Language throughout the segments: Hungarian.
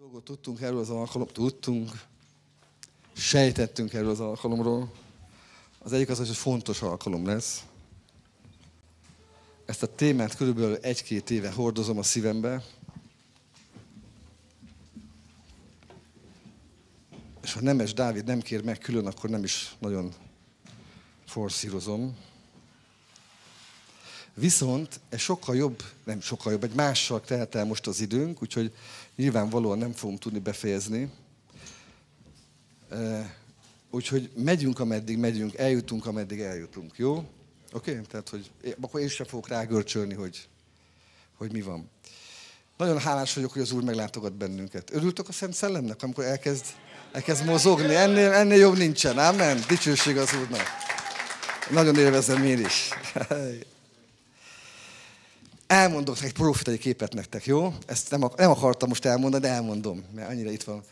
dolgot tudtunk erről az alkalomról, tudtunk, sejtettünk erről az alkalomról. Az egyik az, hogy fontos alkalom lesz. Ezt a témát körülbelül egy-két éve hordozom a szívembe. És ha Nemes Dávid nem kér meg külön, akkor nem is nagyon forszírozom. Viszont ez sokkal jobb, nem sokkal jobb, egy mással tehet el most az időnk, úgyhogy nyilvánvalóan nem fogunk tudni befejezni. Eh, úgyhogy megyünk, ameddig megyünk, eljutunk, ameddig eljutunk, jó? Oké? Okay? Tehát, hogy akkor én sem fogok rágörcsölni, hogy, hogy mi van. Nagyon hálás vagyok, hogy az Úr meglátogat bennünket. Örültök a Szent Szellemnek, amikor elkezd, elkezd mozogni? Ennél, ennél jobb nincsen, ámen? Dicsőség az Úrnak. Nagyon élvezem én is. Elmondok egy profitai képet nektek, jó? Ezt nem, nem akartam most elmondani, de elmondom, mert annyira itt van.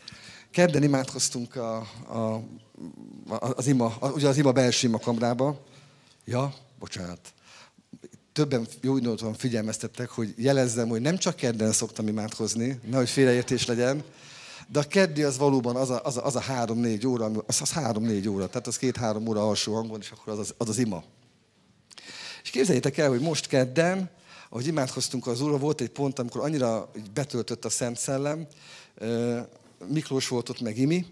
Kedden imádkoztunk a, a, az, ima, a, ugye az ima belső ima kamrába. Ja, bocsánat. Többen jó indulatban figyelmeztettek, hogy jelezzem, hogy nem csak kedden szoktam imádkozni, nehogy félreértés legyen, de a keddi az valóban az a, az a, az a három-négy óra, az, az három-négy óra, tehát az két-három óra alsó hangon, és akkor az az, az, az ima. És képzeljétek el, hogy most kedden ahogy imádkoztunk az Úrra, volt egy pont, amikor annyira betöltött a Szent Szellem, Miklós volt ott, meg Imi,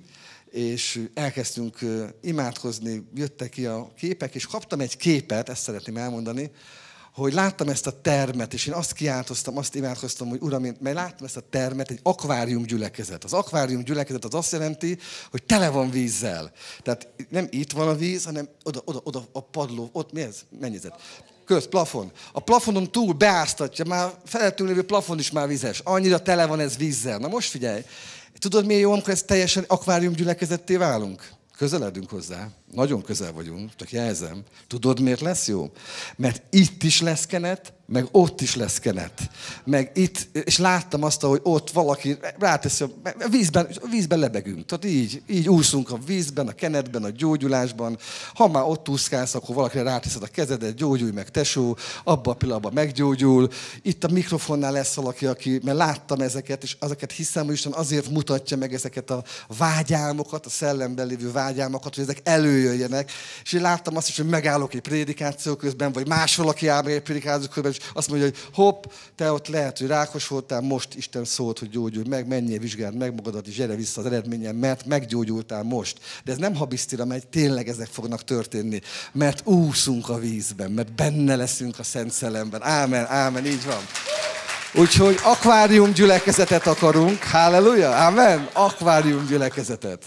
és elkezdtünk imádkozni, jöttek ki a képek, és kaptam egy képet, ezt szeretném elmondani, hogy láttam ezt a termet, és én azt kiáltoztam, azt imádkoztam, hogy Uram, én, mert láttam ezt a termet, egy akvárium gyülekezet. Az akvárium gyülekezet az azt jelenti, hogy tele van vízzel. Tehát nem itt van a víz, hanem oda, oda, oda a padló, ott mi ez? Mennyezet köz, plafon. A plafonon túl beáztatja, már felettől lévő plafon is már vizes. Annyira tele van ez vízzel. Na most figyelj, tudod mi jó, amikor ez teljesen akvárium gyülekezetté válunk? Közeledünk hozzá nagyon közel vagyunk, csak jelzem. Tudod, miért lesz jó? Mert itt is lesz kenet, meg ott is lesz kenet. Meg itt, és láttam azt, hogy ott valaki ráteszi, a vízben, vízben lebegünk. Tehát így, így úszunk a vízben, a kenetben, a gyógyulásban. Ha már ott úszkálsz, akkor valakire ráteszed a kezedet, gyógyulj meg tesó, abba a pillanatban meggyógyul. Itt a mikrofonnál lesz valaki, aki, mert láttam ezeket, és ezeket hiszem, hogy Isten azért mutatja meg ezeket a vágyálmokat, a szellemben lévő vágyálmokat, hogy ezek elő jöjjenek. És én láttam azt is, hogy megállok egy prédikáció közben, vagy más valaki áll egy prédikáció közben, és azt mondja, hogy hopp, te ott lehet, hogy rákos voltál, most Isten szólt, hogy gyógyulj meg, menjél, vizsgáld meg magadat, és gyere vissza az eredményen, mert meggyógyultál most. De ez nem habisztira mert tényleg ezek fognak történni, mert úszunk a vízben, mert benne leszünk a Szent Szelemben. Ámen, ámen, így van. Úgyhogy akvárium gyülekezetet akarunk. Halleluja! Amen! Akvárium gyülekezetet.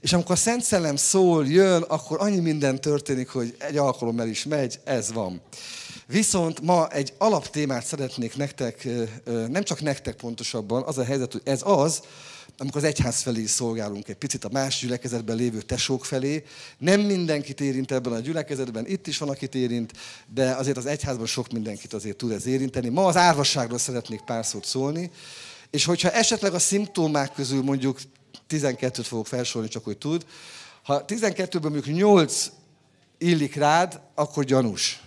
És amikor a Szent Szellem szól, jön, akkor annyi minden történik, hogy egy alkalom el is megy, ez van. Viszont ma egy alaptémát szeretnék nektek, nem csak nektek pontosabban, az a helyzet, hogy ez az, amikor az egyház felé szolgálunk egy picit, a más gyülekezetben lévő tesók felé. Nem mindenkit érint ebben a gyülekezetben, itt is van, akit érint, de azért az egyházban sok mindenkit azért tud ez érinteni. Ma az árvasságról szeretnék pár szót szólni, és hogyha esetleg a szimptomák közül mondjuk 12-t fogok felsorolni, csak hogy tud, ha 12-ből mondjuk 8 illik rád, akkor gyanús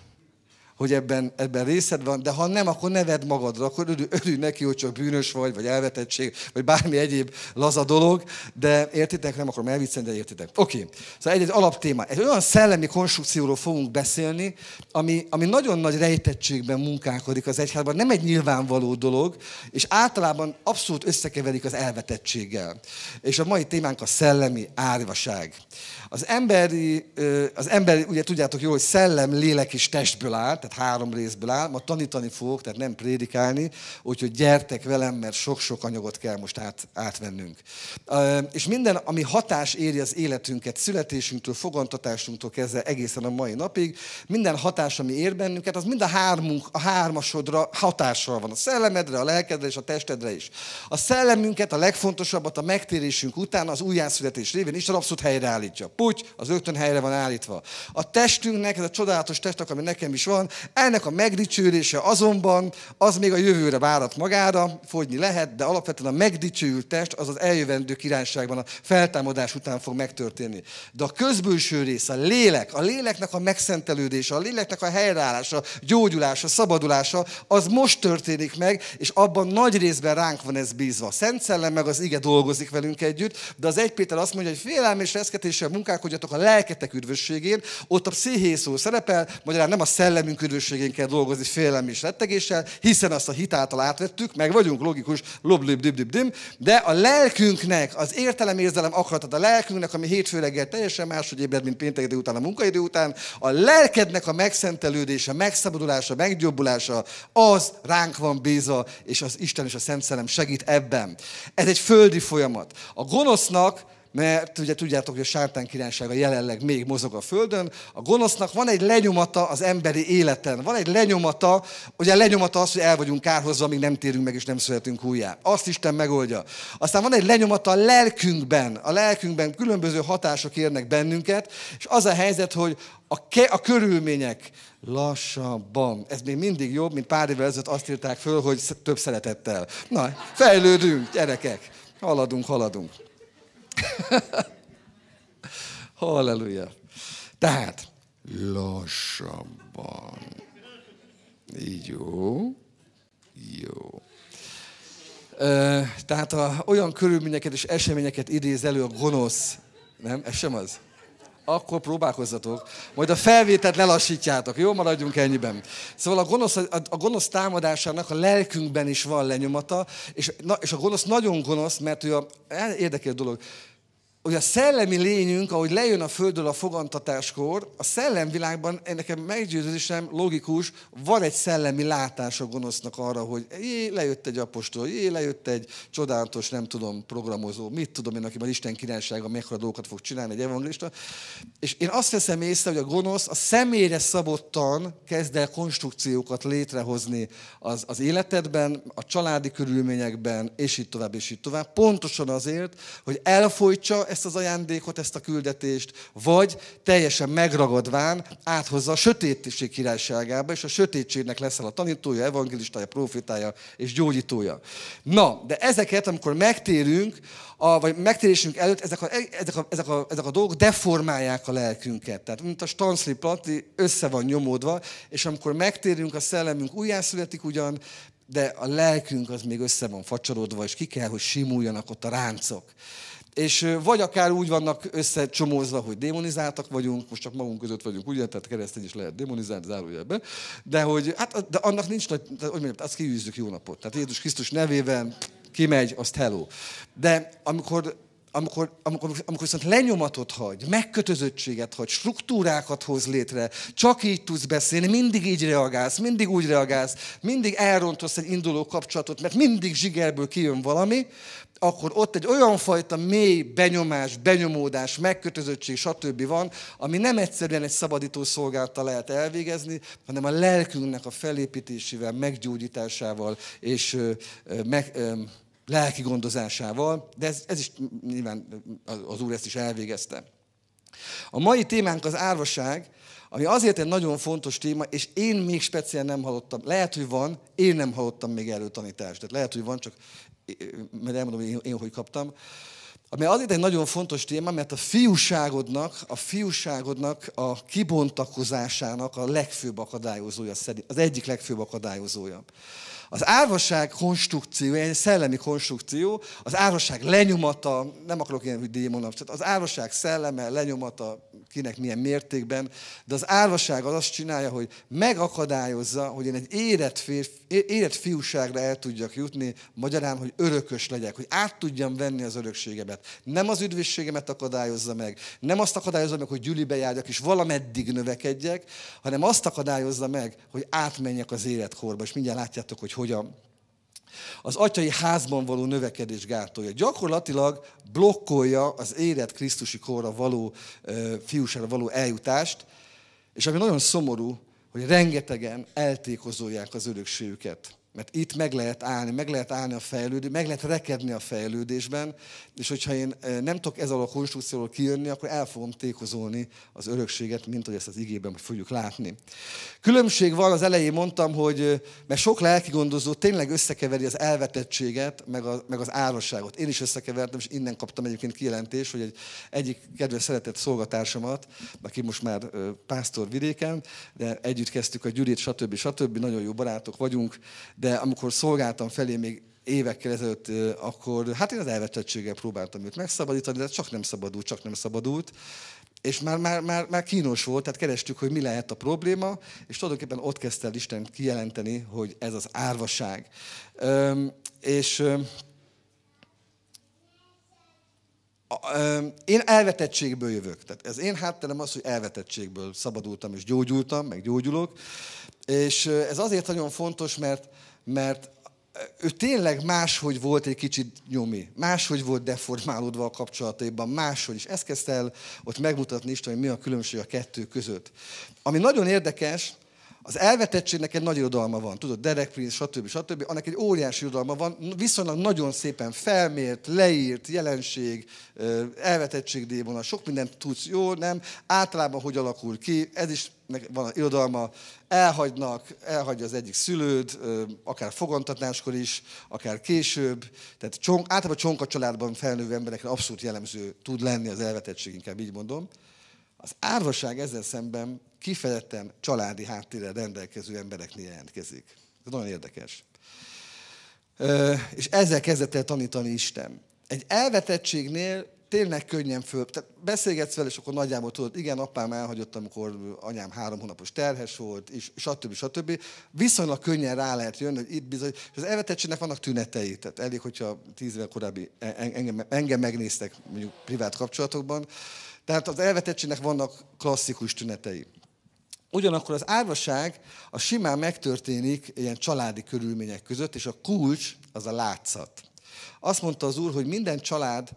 hogy ebben, ebben részed van, de ha nem, akkor neved magadra, akkor örülj, örülj neki, hogy csak bűnös vagy, vagy elvetettség, vagy bármi egyéb laza dolog, de értitek, nem akarom elviccelni, de értitek. Oké, okay. szóval egy, egy alaptéma. Egy olyan szellemi konstrukcióról fogunk beszélni, ami, ami nagyon nagy rejtettségben munkálkodik az egyházban, nem egy nyilvánvaló dolog, és általában abszolút összekeverik az elvetettséggel. És a mai témánk a szellemi árvaság. Az emberi, az emberi ugye tudjátok jól, hogy szellem, lélek és testből áll, tehát három részből áll, ma tanítani fogok, tehát nem prédikálni, úgyhogy gyertek velem, mert sok-sok anyagot kell most át, átvennünk. És minden, ami hatás éri az életünket, születésünktől, fogantatásunktól kezdve egészen a mai napig, minden hatás, ami ér bennünket, az mind a, hármunk, a hármasodra hatással van. A szellemedre, a lelkedre és a testedre is. A szellemünket, a legfontosabbat a megtérésünk után, az újjászületés révén Isten abszolút helyreállítja. Puty, az ögtön helyre van állítva. A testünknek, ez a csodálatos testnek, ami nekem is van, ennek a megdicsőlése azonban az még a jövőre várat magára, fogyni lehet, de alapvetően a megdicsőült test az az eljövendő királyságban a feltámadás után fog megtörténni. De a közbülső része, a lélek, a léleknek a megszentelődése, a léleknek a helyreállása, gyógyulása, szabadulása, az most történik meg, és abban nagy részben ránk van ez bízva. A Szent Szellem meg az ige dolgozik velünk együtt, de az egy Péter azt mondja, hogy félelm és reszketéssel munkálkodjatok a lelketek üdvösségén, ott a pszichészó szerepel, magyarán nem a szellemünk üdvösségén dolgozni félelem és rettegéssel, hiszen azt a által átvettük, meg vagyunk logikus, loblib dib dib dim, de a lelkünknek, az értelem, érzelem, akaratod, a lelkünknek, ami hétfő reggel teljesen máshogy ébred, mint péntek után, a munkaidő után, a lelkednek a megszentelődése, megszabadulása, meggyobbulása, az ránk van bíza, és az Isten és a Szent Szellem segít ebben. Ez egy földi folyamat. A gonosznak mert ugye tudjátok, hogy a sártán királysága jelenleg még mozog a földön, a gonosznak van egy lenyomata az emberi életen, van egy lenyomata, ugye a lenyomata az, hogy el vagyunk kárhozva, amíg nem térünk meg és nem születünk újjá. Azt Isten megoldja. Aztán van egy lenyomata a lelkünkben, a lelkünkben különböző hatások érnek bennünket, és az a helyzet, hogy a, ke- a körülmények lassabban. Ez még mindig jobb, mint pár évvel ezelőtt azt írták föl, hogy több szeretettel. Na, fejlődünk, gyerekek. Haladunk, haladunk. Halleluja. Tehát lassabban. Jó. Jó. Tehát a, olyan körülményeket és eseményeket idéz elő a gonosz. Nem? Ez sem az? Akkor próbálkozzatok. Majd a felvételt lelassítjátok. Jó, maradjunk ennyiben. Szóval a gonosz, a, a gonosz támadásának a lelkünkben is van lenyomata, és, na, és a gonosz nagyon gonosz, mert ő a, hát, érdekes dolog hogy a szellemi lényünk, ahogy lejön a földről a fogantatáskor, a szellemvilágban, ennek eh, a meggyőződésem logikus, van egy szellemi látás a gonosznak arra, hogy jé, lejött egy apostol, jé, lejött egy csodálatos, nem tudom, programozó, mit tudom én, aki majd Isten királysága mekkora dolgokat fog csinálni, egy evangelista. És én azt veszem észre, hogy a gonosz a személyre szabottan kezd el konstrukciókat létrehozni az, az életedben, a családi körülményekben, és így tovább, és így tovább. Pontosan azért, hogy elfolytsa ezt az ajándékot, ezt a küldetést, vagy teljesen megragadván áthozza a sötétség királyságába, és a sötétségnek leszel a tanítója, evangelistája, profitája és gyógyítója. Na, de ezeket, amikor megtérünk, a, vagy megtérésünk előtt ezek a, ezek, a, ezek, a, ezek a dolgok deformálják a lelkünket. Tehát, mint a stancli plati össze van nyomódva, és amikor megtérünk, a szellemünk újjászületik ugyan, de a lelkünk az még össze van facsarodva, és ki kell, hogy simuljanak ott a ráncok. És vagy akár úgy vannak összecsomózva, hogy démonizáltak vagyunk, most csak magunk között vagyunk, ugye, tehát keresztény is lehet démonizált, zárójelbe. De hogy, hát, de annak nincs nagy, tehát, hogy mondjam, azt kiűzzük jó napot. Tehát Jézus Krisztus nevében kimegy, azt hello. De amikor amikor, amikor, amikor viszont lenyomatot hagy, megkötözöttséget hagy, struktúrákat hoz létre, csak így tudsz beszélni, mindig így reagálsz, mindig úgy reagálsz, mindig elrontasz egy induló kapcsolatot, mert mindig zsigerből kijön valami, akkor ott egy olyan fajta mély benyomás, benyomódás, megkötözöttség, stb. van, ami nem egyszerűen egy szabadító szolgálta lehet elvégezni, hanem a lelkünknek a felépítésével, meggyógyításával és ö, lelki gondozásával, de ez, ez is nyilván az Úr ezt is elvégezte. A mai témánk az árvaság, ami azért egy nagyon fontos téma, és én még speciál nem hallottam. Lehet, hogy van, én nem hallottam még előtanítást. Tehát lehet, hogy van, csak mert elmondom, hogy én, én hogy kaptam, ami azért egy nagyon fontos téma, mert a fiúságodnak, a fiúságodnak a kibontakozásának a legfőbb akadályozója szerint, az egyik legfőbb akadályozója. Az árvaság konstrukció, egy szellemi konstrukció, az árvaság lenyomata, nem akarok ilyen tehát az árvaság szelleme, lenyomata, kinek milyen mértékben, de az árvaság az azt csinálja, hogy megakadályozza, hogy én egy érett, férfi, érett fiúságra el tudjak jutni, magyarán, hogy örökös legyek, hogy át tudjam venni az örökségemet. Nem az üdvösségemet akadályozza meg, nem azt akadályozza meg, hogy gyülibe járjak és valameddig növekedjek, hanem azt akadályozza meg, hogy átmenjek az életkorba, és mindjárt látjátok, hogy hogy a, az atyai házban való növekedés gátolja. Gyakorlatilag blokkolja az érett Krisztusi korra való, fiúsára való eljutást, és ami nagyon szomorú, hogy rengetegen eltékozolják az örökségüket. Mert itt meg lehet állni, meg lehet állni a fejlődés, meg lehet rekedni a fejlődésben, és hogyha én eh, nem tudok ezzel a konstrukcióról kijönni, akkor el fogom tékozolni az örökséget, mint hogy ezt az igében fogjuk látni. Különbség van, az elején mondtam, hogy eh, mert sok lelki gondozó tényleg összekeveri az elvetettséget, meg, a, meg az árosságot. Én is összekevertem, és innen kaptam egyébként kijelentést, hogy egy, egyik kedves szeretett szolgatársamat, aki most már eh, pásztor vidéken, de együtt kezdtük a stb. stb. stb. Nagyon jó barátok vagyunk, de amikor szolgáltam felé még évekkel ezelőtt, akkor hát én az elvetettséggel próbáltam őt megszabadítani, de csak nem szabadult, csak nem szabadult. És már, már, már, már kínos volt, tehát kerestük, hogy mi lehet a probléma, és tulajdonképpen ott kezdte el Isten kijelenteni, hogy ez az árvaság. Üm, és én elvetettségből jövök. Tehát ez én hátterem az, hogy elvetettségből szabadultam és gyógyultam, meg gyógyulok. És ez azért nagyon fontos, mert mert ő tényleg máshogy volt egy kicsit nyomi, máshogy volt deformálódva a kapcsolataiban, máshogy is. Ezt kezdte el ott megmutatni Isten, hogy mi a különbség a kettő között. Ami nagyon érdekes, az elvetettségnek egy nagy irodalma van, tudod, Derek Prince, stb. stb. Annak egy óriási irodalma van, viszonylag nagyon szépen felmért, leírt, jelenség, elvetettség a sok mindent tudsz, jó, nem? Általában hogy alakul ki, ez is van az irodalma, elhagynak, elhagyja az egyik szülőd, akár fogantatáskor is, akár később. Tehát csonk, általában csonka családban felnővő emberekre abszolút jellemző tud lenni az elvetettség, inkább így mondom. Az árvaság ezzel szemben kifejezetten családi háttérrel rendelkező embereknél jelentkezik. Ez nagyon érdekes. És ezzel kezdett el tanítani Isten. Egy elvetettségnél tényleg könnyen föl. Tehát beszélgetsz vele, és akkor nagyjából tudod, igen, apám elhagyott, amikor anyám három hónapos terhes volt, és stb. stb. Viszonylag könnyen rá lehet jönni, hogy itt bizony. És az elvetettségnek vannak tünetei. Tehát elég, hogyha tíz évvel korábbi e- e- engem, engem megnéztek mondjuk privát kapcsolatokban. Tehát az elvetettségnek vannak klasszikus tünetei. Ugyanakkor az árvaság a simán megtörténik ilyen családi körülmények között, és a kulcs az a látszat. Azt mondta az úr, hogy minden család,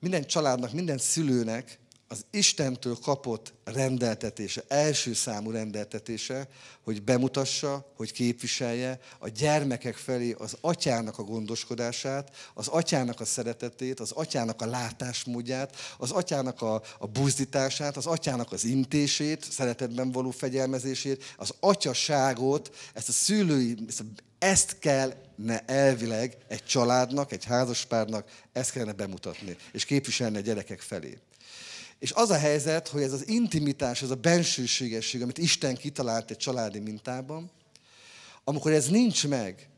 minden családnak, minden szülőnek az Istentől kapott rendeltetése, első számú rendeltetése, hogy bemutassa, hogy képviselje a gyermekek felé az atyának a gondoskodását, az atyának a szeretetét, az atyának a látásmódját, az atyának a, a buzdítását, az atyának az intését, szeretetben való fegyelmezését, az atyaságot, ezt a szülői, ezt, ezt kell ne elvileg egy családnak, egy házaspárnak, ezt kellene bemutatni, és képviselni a gyerekek felé. És az a helyzet, hogy ez az intimitás, ez a bensőségesség, amit Isten kitalált egy családi mintában, amikor ez nincs meg,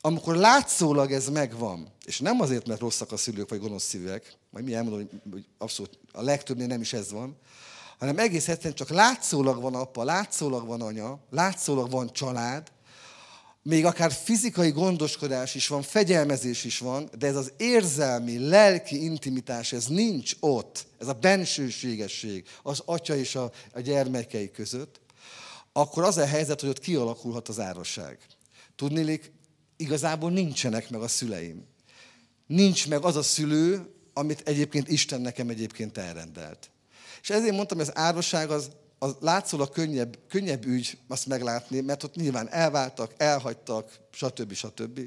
amikor látszólag ez megvan, és nem azért, mert rosszak a szülők vagy gonosz szívek, majd mi elmondom, hogy abszolút a legtöbbnél nem is ez van, hanem egész egyszerűen csak látszólag van apa, látszólag van anya, látszólag van család, még akár fizikai gondoskodás is van, fegyelmezés is van, de ez az érzelmi, lelki intimitás, ez nincs ott, ez a bensőségesség az atya és a, a gyermekei között, akkor az a helyzet, hogy ott kialakulhat az árosság. Tudnélik, igazából nincsenek meg a szüleim. Nincs meg az a szülő, amit egyébként Isten nekem egyébként elrendelt. És ezért mondtam, hogy az árvaság az az látszólag könnyebb, könnyebb ügy azt meglátni, mert ott nyilván elváltak, elhagytak, stb. stb.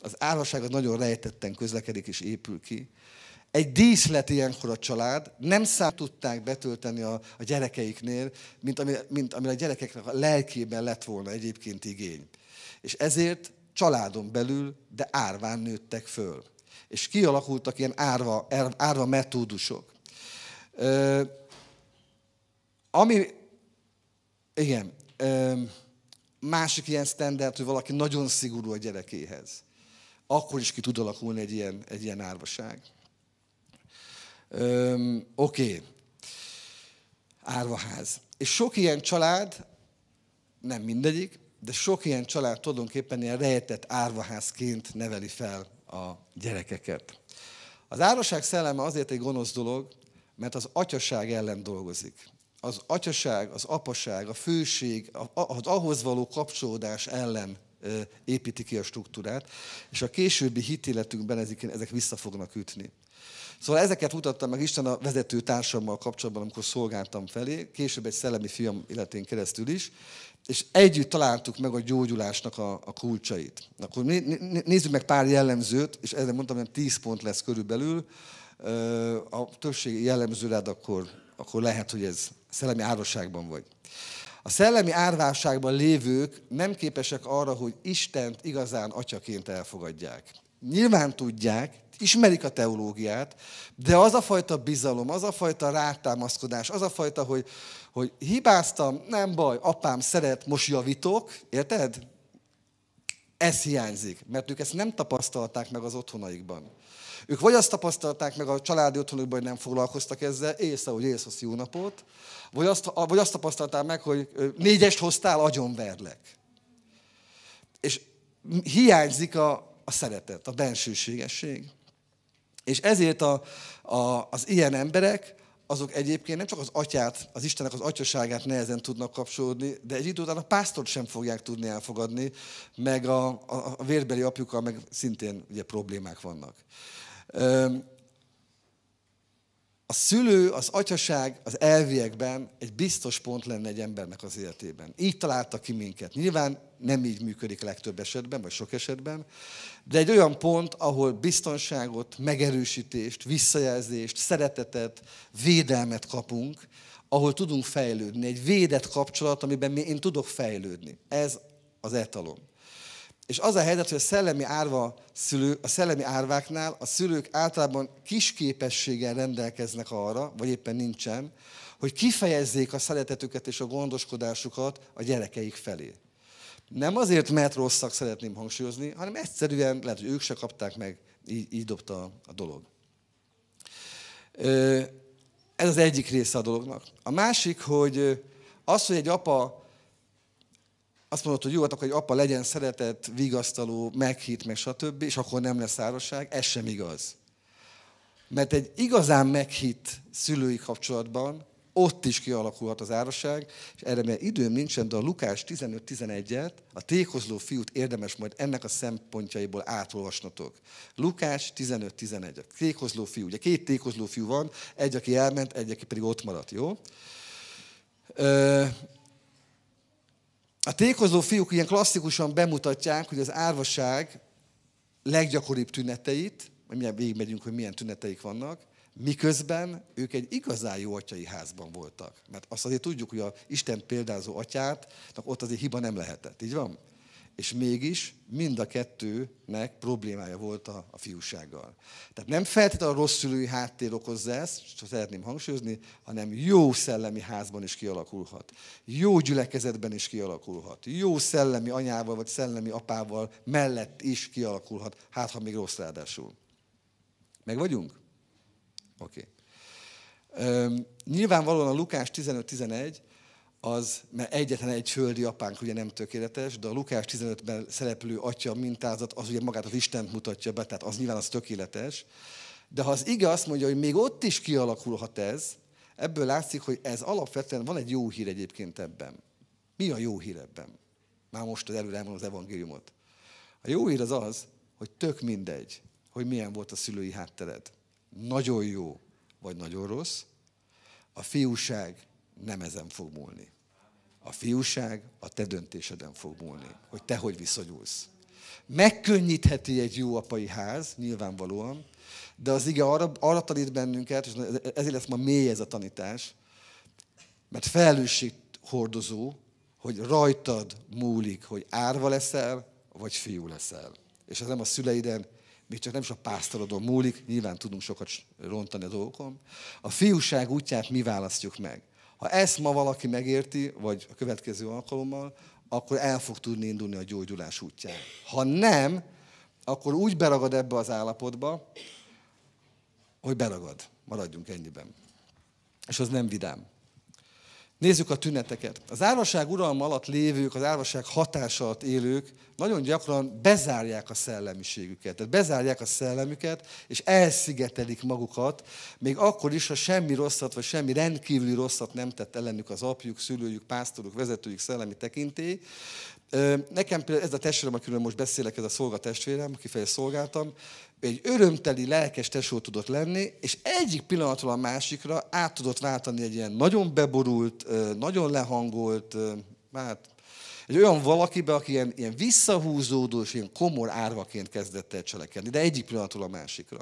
Az álhasság az nagyon rejtetten közlekedik és épül ki. Egy díszlet ilyenkor a család, nem szám tudták betölteni a, a gyerekeiknél, mint amire, mint ami a gyerekeknek a lelkében lett volna egyébként igény. És ezért családon belül, de árván nőttek föl. És kialakultak ilyen árva, árva metódusok. Ö, ami, igen, másik ilyen standard, hogy valaki nagyon szigorú a gyerekéhez. Akkor is ki tud alakulni egy ilyen, egy ilyen árvaság. Oké. Okay. Árvaház. És sok ilyen család, nem mindegyik, de sok ilyen család tulajdonképpen ilyen rejtett árvaházként neveli fel a gyerekeket. Az árvaság szelleme azért egy gonosz dolog, mert az atyaság ellen dolgozik az atyaság, az apaság, a főség, az ahhoz való kapcsolódás ellen építi ki a struktúrát, és a későbbi hitéletünkben ezek, ezek vissza fognak ütni. Szóval ezeket mutattam meg Isten a vezető társammal kapcsolatban, amikor szolgáltam felé, később egy szellemi fiam életén keresztül is, és együtt találtuk meg a gyógyulásnak a, a kulcsait. Akkor nézzük meg pár jellemzőt, és ezzel mondtam, hogy 10 pont lesz körülbelül. A többség jellemzőre, akkor, akkor lehet, hogy ez Szellemi árvasságban vagy. A szellemi árvásságban lévők nem képesek arra, hogy Istent igazán atyaként elfogadják. Nyilván tudják, ismerik a teológiát, de az a fajta bizalom, az a fajta rátámaszkodás, az a fajta, hogy, hogy hibáztam, nem baj, apám szeret, most javítok, érted? Ez hiányzik, mert ők ezt nem tapasztalták meg az otthonaikban. Ők vagy azt tapasztalták meg a családi otthonukban, hogy nem foglalkoztak ezzel, észre, hogy észre jó napot, vagy azt, vagy azt tapasztalták meg, hogy négyest hoztál, agyonverlek. És hiányzik a, a szeretet, a bensőségesség. És ezért a, a, az ilyen emberek, azok egyébként nem csak az atyát, az Istennek az atyaságát nehezen tudnak kapcsolódni, de egy idő után a pásztort sem fogják tudni elfogadni, meg a, a, a vérbeli apjukkal meg szintén ugye problémák vannak. A szülő, az atyaság az elviekben egy biztos pont lenne egy embernek az életében. Így találta ki minket. Nyilván nem így működik legtöbb esetben, vagy sok esetben, de egy olyan pont, ahol biztonságot, megerősítést, visszajelzést, szeretetet, védelmet kapunk, ahol tudunk fejlődni. Egy védett kapcsolat, amiben én tudok fejlődni. Ez az etalon. És az a helyzet, hogy a szellemi, árva szülő, a szellemi árváknál a szülők általában kis képességgel rendelkeznek arra, vagy éppen nincsen, hogy kifejezzék a szeretetüket és a gondoskodásukat a gyerekeik felé. Nem azért, mert rosszak szeretném hangsúlyozni, hanem egyszerűen lehet, hogy ők se kapták meg, így, így dobta a dolog. Ez az egyik része a dolognak. A másik, hogy az, hogy egy apa azt mondod, hogy jó, hát akkor egy apa legyen szeretett, vigasztaló, meghitt, meg stb., és akkor nem lesz szárosság, ez sem igaz. Mert egy igazán meghitt szülői kapcsolatban ott is kialakulhat az áraság, és erre mert időm nincsen, de a Lukás 15-11-et, a tékozló fiút érdemes majd ennek a szempontjaiból átolvasnotok. Lukás 15-11, a tékozló fiú. Ugye két tékozló fiú van, egy, aki elment, egy, aki pedig ott maradt, jó? Ö- a tékozó fiúk ilyen klasszikusan bemutatják, hogy az árvaság leggyakoribb tüneteit, majd mindjárt végigmegyünk, hogy milyen tüneteik vannak, miközben ők egy igazán jó atyai házban voltak. Mert azt azért tudjuk, hogy a Isten példázó atyát, ott azért hiba nem lehetett. Így van? és mégis mind a kettőnek problémája volt a, a fiúsággal. Tehát nem feltétlenül a rossz szülői háttér okozza ezt, csak szeretném hangsúlyozni, hanem jó szellemi házban is kialakulhat. Jó gyülekezetben is kialakulhat. Jó szellemi anyával vagy szellemi apával mellett is kialakulhat, hát ha még rossz ráadásul. Meg vagyunk? Oké. Okay. Nyilvánvalóan a Lukás 15-11 az, mert egyetlen egy földi apánk ugye nem tökéletes, de a Lukás 15-ben szereplő atya mintázat az ugye magát az Istent mutatja be, tehát az nyilván az tökéletes. De ha az ige azt mondja, hogy még ott is kialakulhat ez, ebből látszik, hogy ez alapvetően van egy jó hír egyébként ebben. Mi a jó hír ebben? Már most az előre elmondom az evangéliumot. A jó hír az az, hogy tök mindegy, hogy milyen volt a szülői háttered. Nagyon jó, vagy nagyon rossz. A fiúság nem ezen fog múlni. A fiúság a te döntéseden fog múlni, hogy te hogy viszonyulsz. Megkönnyítheti egy jó apai ház, nyilvánvalóan, de az ige arra, arra tanít bennünket, és ezért lesz ma mély ez a tanítás, mert felelősség hordozó, hogy rajtad múlik, hogy árva leszel, vagy fiú leszel. És ez nem a szüleiden, még csak nem is a pásztorodon múlik, nyilván tudunk sokat rontani a dolgokon. A fiúság útját mi választjuk meg. Ha ezt ma valaki megérti, vagy a következő alkalommal, akkor el fog tudni indulni a gyógyulás útján. Ha nem, akkor úgy beragad ebbe az állapotba, hogy beragad. Maradjunk ennyiben. És az nem vidám. Nézzük a tüneteket. Az árvaság uralma alatt lévők, az árvaság hatás alatt élők nagyon gyakran bezárják a szellemiségüket. Tehát bezárják a szellemüket, és elszigetelik magukat, még akkor is, ha semmi rosszat, vagy semmi rendkívüli rosszat nem tett ellenük az apjuk, szülőjük, pásztoruk, vezetőjük szellemi tekintély. Nekem például ez a testvérem, akiről most beszélek, ez a szolgatestvérem, aki felé szolgáltam, egy örömteli, lelkes tesó tudott lenni, és egyik pillanatról a másikra át tudott váltani egy ilyen nagyon beborult, nagyon lehangolt, hát egy olyan valakibe, aki ilyen, ilyen visszahúzódó és ilyen komor árvaként kezdett el cselekedni, de egyik pillanatról a másikra.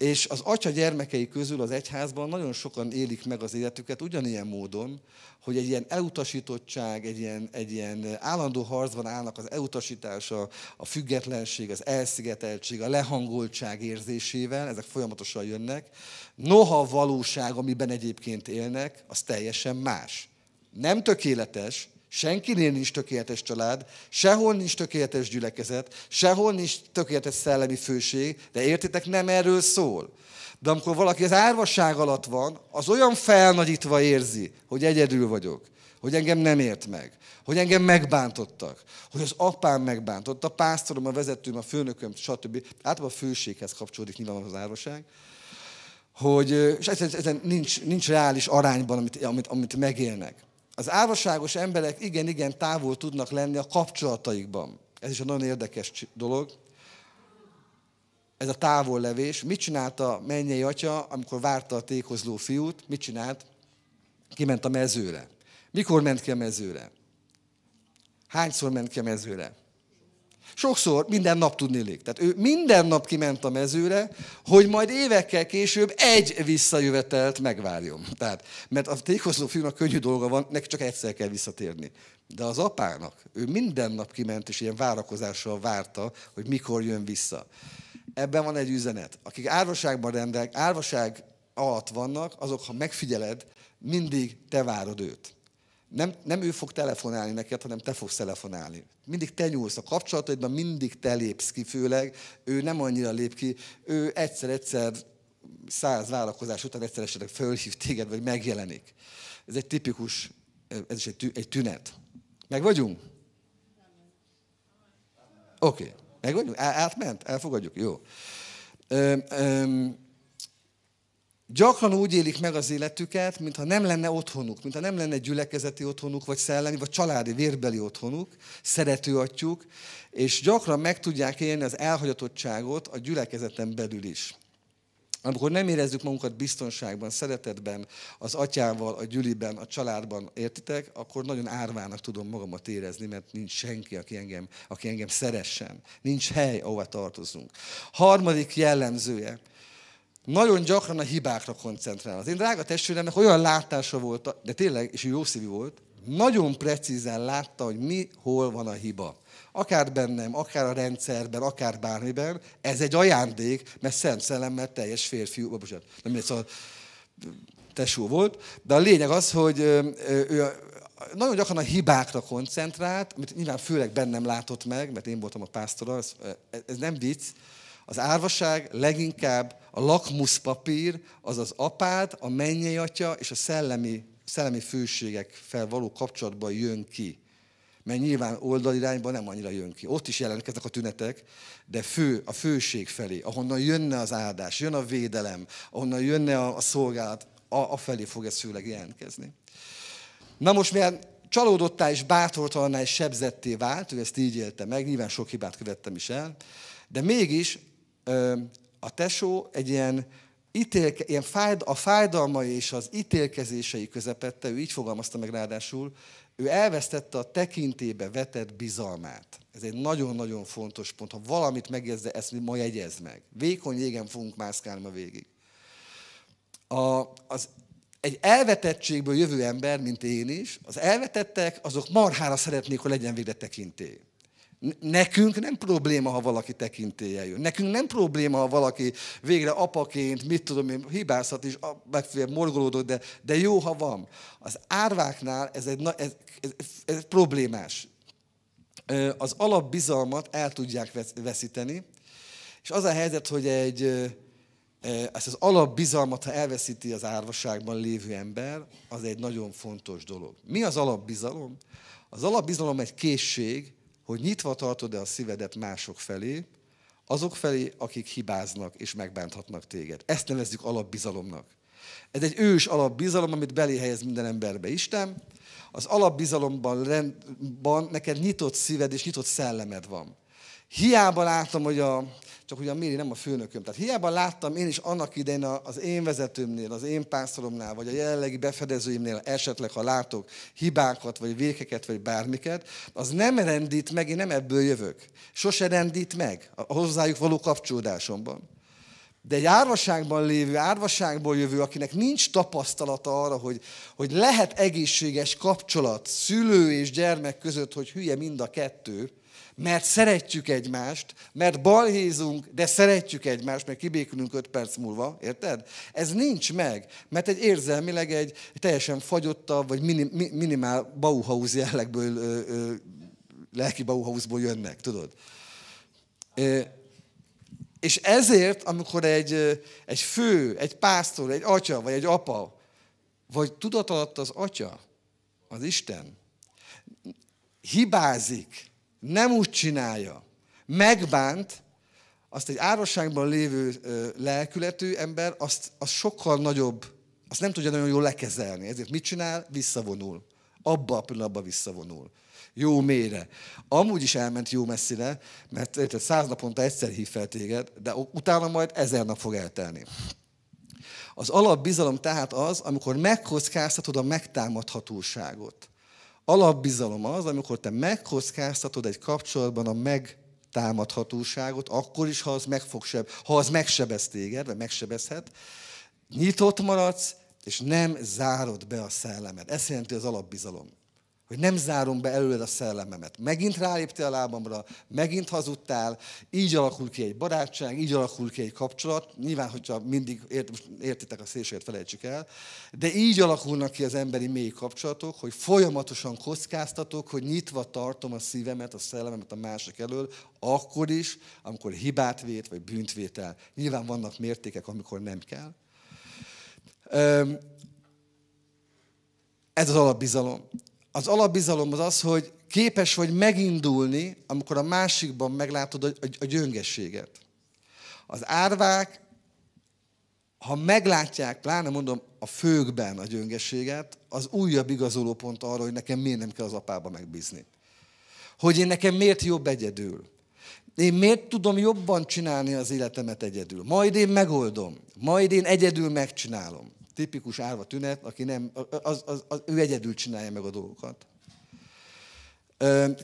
És az atya gyermekei közül az egyházban nagyon sokan élik meg az életüket ugyanilyen módon, hogy egy ilyen elutasítottság, egy ilyen, egy ilyen állandó harcban állnak az elutasítása, a függetlenség, az elszigeteltség, a lehangoltság érzésével, ezek folyamatosan jönnek. Noha a valóság, amiben egyébként élnek, az teljesen más. Nem tökéletes, Senkinél nincs tökéletes család, sehol nincs tökéletes gyülekezet, sehol nincs tökéletes szellemi főség, de értitek, nem erről szól. De amikor valaki az árvasság alatt van, az olyan felnagyítva érzi, hogy egyedül vagyok, hogy engem nem ért meg, hogy engem megbántottak, hogy az apám megbántott, a pásztorom, a vezetőm, a főnököm, stb. Általában a főséghez kapcsolódik nyilván az árvaság, hogy, és ezen, ezen nincs, nincs reális arányban, amit, amit, amit megélnek. Az álvaságos emberek igen-igen távol tudnak lenni a kapcsolataikban. Ez is egy nagyon érdekes dolog. Ez a távol levés. Mit csinálta mennyei atya, amikor várta a tékozló fiút? Mit csinált? Kiment a mezőre. Mikor ment ki a mezőre? Hányszor ment ki a mezőre? Sokszor minden nap tudnélik. Tehát ő minden nap kiment a mezőre, hogy majd évekkel később egy visszajövetelt megvárjon. Tehát, mert a tékozó fiúnak könnyű dolga van, neki csak egyszer kell visszatérni. De az apának, ő minden nap kiment, és ilyen várakozással várta, hogy mikor jön vissza. Ebben van egy üzenet. Akik árvaságban rendelk, árvaság alatt vannak, azok, ha megfigyeled, mindig te várod őt nem, nem ő fog telefonálni neked, hanem te fogsz telefonálni. Mindig te nyúlsz a kapcsolataidban, mindig te lépsz ki főleg, ő nem annyira lép ki, ő egyszer-egyszer száz vállalkozás után egyszer esetleg fölhív téged, vagy megjelenik. Ez egy tipikus, ez is egy, tünet. Meg vagyunk? Oké. Okay. Meg vagyunk? Átment? Elfogadjuk? Jó. Ö, ö, gyakran úgy élik meg az életüket, mintha nem lenne otthonuk, mintha nem lenne gyülekezeti otthonuk, vagy szellemi, vagy családi vérbeli otthonuk, szerető atyuk, és gyakran meg tudják élni az elhagyatottságot a gyülekezeten belül is. Amikor nem érezzük magunkat biztonságban, szeretetben, az atyával, a gyüliben, a családban, értitek, akkor nagyon árvának tudom magamat érezni, mert nincs senki, aki engem, aki engem szeressen. Nincs hely, ahová tartozunk. Harmadik jellemzője, nagyon gyakran a hibákra koncentrál. Az én drága testvéremnek olyan látása volt, de tényleg, és jó szívű volt, nagyon precízen látta, hogy mi, hol van a hiba. Akár bennem, akár a rendszerben, akár bármiben, ez egy ajándék, mert szent szellemmel teljes férfiú, bocsánat, nem mindegy, szóval tesó volt, de a lényeg az, hogy ő nagyon gyakran a hibákra koncentrált, amit nyilván főleg bennem látott meg, mert én voltam a pásztora, ez, ez nem vicc, az árvaság leginkább a lakmuszpapír, az apád, a mennyei atya és a szellemi, szellemi fel való kapcsolatban jön ki. Mert nyilván oldalirányban nem annyira jön ki. Ott is jelentkeznek a tünetek, de fő, a főség felé, ahonnan jönne az áldás, jön a védelem, ahonnan jönne a, a szolgálat, a, a felé fog ez főleg jelentkezni. Na most mert csalódottá és bátortalaná és sebzetté vált, ő ezt így élte meg, nyilván sok hibát követtem is el, de mégis a tesó egy ilyen, ítélke, ilyen fájd, a fájdalmai és az ítélkezései közepette, ő így fogalmazta meg ráadásul, ő elvesztette a tekintébe vetett bizalmát. Ez egy nagyon-nagyon fontos pont. Ha valamit megjegyzze, ezt ma jegyez meg. Vékony jégen fogunk mászkálni ma végig. A, az, egy elvetettségből jövő ember, mint én is, az elvetettek, azok marhára szeretnék, hogy legyen végre tekintély. Nekünk nem probléma, ha valaki tekintélye jön. Nekünk nem probléma, ha valaki végre apaként, mit tudom én, hibázhat is, megfelelően morgolódott, de, de jó, ha van. Az árváknál ez egy ez, ez, ez problémás. Az alapbizalmat el tudják veszíteni, és az a helyzet, hogy egy, ezt az alapbizalmat, ha elveszíti az árvaságban lévő ember, az egy nagyon fontos dolog. Mi az alapbizalom? Az alapbizalom egy készség, hogy nyitva tartod-e a szívedet mások felé, azok felé, akik hibáznak és megbánthatnak téged. Ezt nevezzük alapbizalomnak. Ez egy ős alapbizalom, amit belé helyez minden emberbe Isten. Az alapbizalomban neked nyitott szíved és nyitott szellemed van. Hiába láttam, hogy a, csak ugye a Méri nem a főnököm. Tehát hiába láttam én is annak idején az én vezetőmnél, az én pásztoromnál, vagy a jelenlegi befedezőimnél esetleg, ha látok hibákat, vagy vékeket, vagy bármiket, az nem rendít meg, én nem ebből jövök. Sose rendít meg a hozzájuk való kapcsolódásomban. De egy árvaságban lévő, árvaságból jövő, akinek nincs tapasztalata arra, hogy, hogy lehet egészséges kapcsolat szülő és gyermek között, hogy hülye mind a kettő, mert szeretjük egymást, mert balhézunk, de szeretjük egymást, mert kibékülünk öt perc múlva, érted? Ez nincs meg, mert egy érzelmileg egy teljesen fagyottabb, vagy minim, minimál Bauhaus jellegből, ö, ö, lelki Bauhausból jönnek, tudod? Ö, és ezért, amikor egy, egy fő, egy pásztor, egy atya, vagy egy apa, vagy tudatalatt az atya, az Isten, hibázik, nem úgy csinálja, megbánt, azt egy árosságban lévő lelkületű ember, azt, azt sokkal nagyobb, azt nem tudja nagyon jól lekezelni. Ezért mit csinál? Visszavonul. Abba a pillanatban visszavonul jó mélyre. Amúgy is elment jó messzire, mert érted, száz naponta egyszer hív fel téged, de utána majd ezer nap fog eltelni. Az alapbizalom tehát az, amikor megkockáztatod a megtámadhatóságot. Alapbizalom az, amikor te megkockáztatod egy kapcsolatban a megtámadhatóságot, akkor is, ha az, meg fog ha az megsebez téged, vagy megsebezhet, nyitott maradsz, és nem zárod be a szellemet. Ez jelenti az alapbizalom hogy nem zárom be előled a szellememet. Megint ráléptél a lábamra, megint hazudtál, így alakul ki egy barátság, így alakul ki egy kapcsolat. Nyilván, hogyha mindig ért, értitek a szélséget, felejtsük el. De így alakulnak ki az emberi mély kapcsolatok, hogy folyamatosan kockáztatok, hogy nyitva tartom a szívemet, a szellememet a másik elől, akkor is, amikor hibát vét vagy bűnt el. Nyilván vannak mértékek, amikor nem kell. Ez az alapbizalom. Az alapbizalom az az, hogy képes vagy megindulni, amikor a másikban meglátod a, a, a gyöngességet. Az árvák, ha meglátják, pláne mondom, a főkben a gyöngességet, az újabb igazoló pont arra, hogy nekem miért nem kell az apába megbízni. Hogy én nekem miért jobb egyedül. Én miért tudom jobban csinálni az életemet egyedül? Majd én megoldom, majd én egyedül megcsinálom tipikus árva tünet, aki nem, az, az, az, ő egyedül csinálja meg a dolgokat.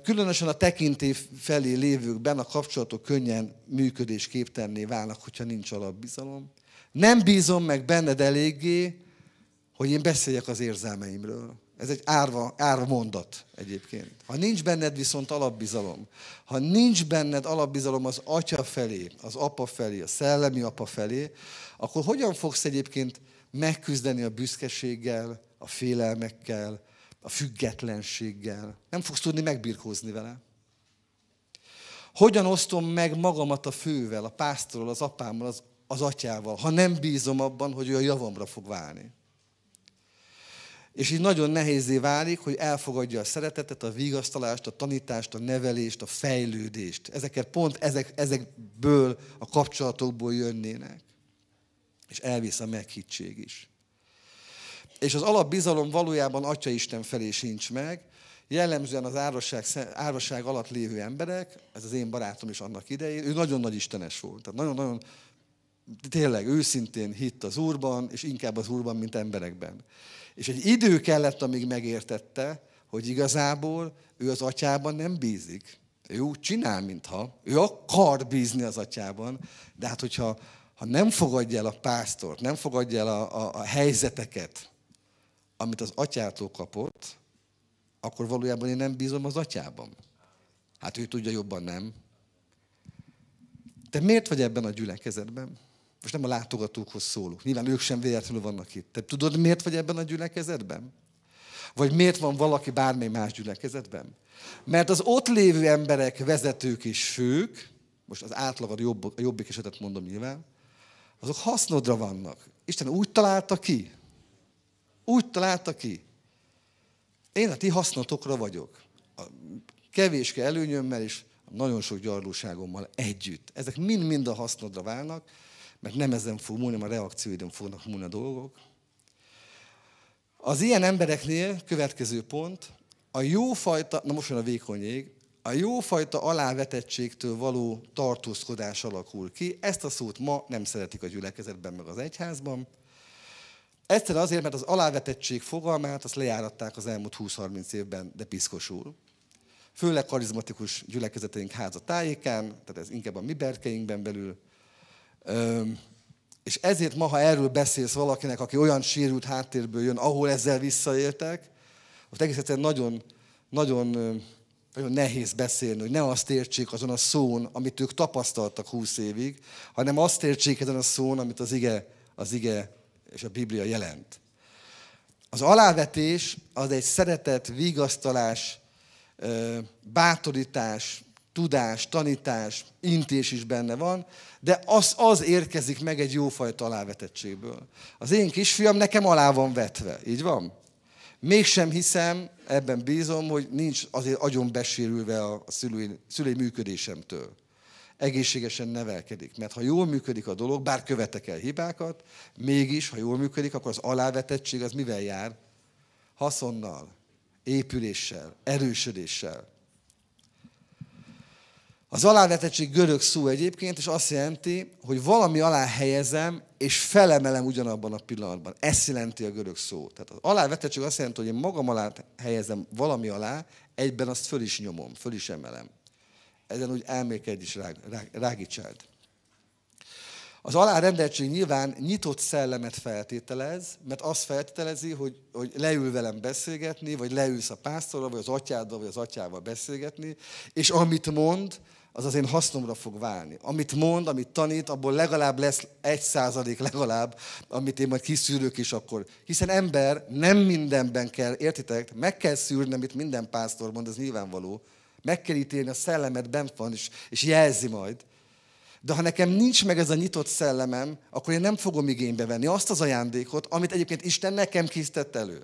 Különösen a tekintély felé lévőkben a kapcsolatok könnyen működésképtenné válnak, hogyha nincs alapbizalom. Nem bízom meg benned eléggé, hogy én beszéljek az érzelmeimről. Ez egy árva, árva mondat egyébként. Ha nincs benned viszont alapbizalom, ha nincs benned alapbizalom az atya felé, az apa felé, a szellemi apa felé, akkor hogyan fogsz egyébként megküzdeni a büszkeséggel, a félelmekkel, a függetlenséggel. Nem fogsz tudni megbirkózni vele. Hogyan osztom meg magamat a fővel, a pásztorral, az apámmal, az, az atyával, ha nem bízom abban, hogy ő a javamra fog válni. És így nagyon nehézé válik, hogy elfogadja a szeretetet, a vigasztalást, a tanítást, a nevelést, a fejlődést. Ezeket pont ezek, ezekből a kapcsolatokból jönnének és elvisz a meghittség is. És az alapbizalom valójában Atya Isten felé sincs meg, jellemzően az árvasság, árvasság alatt lévő emberek, ez az én barátom is annak idején, ő nagyon nagy istenes volt, tehát nagyon-nagyon tényleg őszintén hitt az Úrban, és inkább az Úrban, mint emberekben. És egy idő kellett, amíg megértette, hogy igazából ő az atyában nem bízik. Ő úgy csinál, mintha. Ő akar bízni az atyában, de hát hogyha ha nem fogadja el a pásztort, nem fogadja el a, a, a helyzeteket, amit az atyától kapott, akkor valójában én nem bízom az atyában. Hát ő tudja jobban, nem? Te miért vagy ebben a gyülekezetben? Most nem a látogatókhoz szólok. Nyilván ők sem véletlenül vannak itt. Te tudod, miért vagy ebben a gyülekezetben? Vagy miért van valaki bármely más gyülekezetben? Mert az ott lévő emberek, vezetők és fők, most az átlag a jobbik esetet mondom nyilván, azok hasznodra vannak. Isten úgy találta ki. Úgy találta ki. Én a ti hasznotokra vagyok. A kevéske előnyömmel és nagyon sok gyarlóságommal együtt. Ezek mind-mind a hasznodra válnak, mert nem ezen fog múlni, a reakcióidon fognak múlni a dolgok. Az ilyen embereknél következő pont, a jófajta, na most jön a vékony ég, a jófajta alávetettségtől való tartózkodás alakul ki. Ezt a szót ma nem szeretik a gyülekezetben, meg az egyházban. Egyszerűen azért, mert az alávetettség fogalmát azt lejáratták az elmúlt 20-30 évben, de piszkosul. Főleg karizmatikus gyülekezeteink háza tájékán, tehát ez inkább a mi berkeinkben belül. Öm, és ezért ma, ha erről beszélsz valakinek, aki olyan sérült háttérből jön, ahol ezzel visszaéltek, ott egész egyszerűen nagyon, nagyon nagyon nehéz beszélni, hogy ne azt értsék azon a szón, amit ők tapasztaltak húsz évig, hanem azt értsék ezen a szón, amit az ige, az ige és a Biblia jelent. Az alávetés az egy szeretet, vigasztalás, bátorítás, tudás, tanítás, intés is benne van, de az, az érkezik meg egy jófajta alávetettségből. Az én kisfiam nekem alá van vetve, így van? Mégsem hiszem, ebben bízom, hogy nincs azért agyon besérülve a szülői, szülői működésemtől. Egészségesen nevelkedik. Mert ha jól működik a dolog, bár követek el hibákat, mégis, ha jól működik, akkor az alávetettség az mivel jár? Haszonnal, épüléssel, erősödéssel. Az alávetettség görög szó egyébként, és azt jelenti, hogy valami alá helyezem, és felemelem ugyanabban a pillanatban. Ez jelenti a görög szó. Tehát az alávetettség azt jelenti, hogy én magam alá helyezem valami alá, egyben azt föl is nyomom, föl is emelem. Ezen úgy elmélkedj is rág, rág, rágítsáld. Az alárendeltség nyilván nyitott szellemet feltételez, mert azt feltételezi, hogy, hogy leül velem beszélgetni, vagy leülsz a pásztorral, vagy az atyáddal, vagy az atyával beszélgetni, és amit mond, az az én hasznomra fog válni. Amit mond, amit tanít, abból legalább lesz egy százalék legalább, amit én majd kiszűrök is akkor. Hiszen ember nem mindenben kell, értitek? Meg kell szűrni, amit minden pásztor mond, ez nyilvánvaló. Meg kell ítélni, a szellemet bent van, és, és jelzi majd. De ha nekem nincs meg ez a nyitott szellemem, akkor én nem fogom igénybe venni azt az ajándékot, amit egyébként Isten nekem készített elő.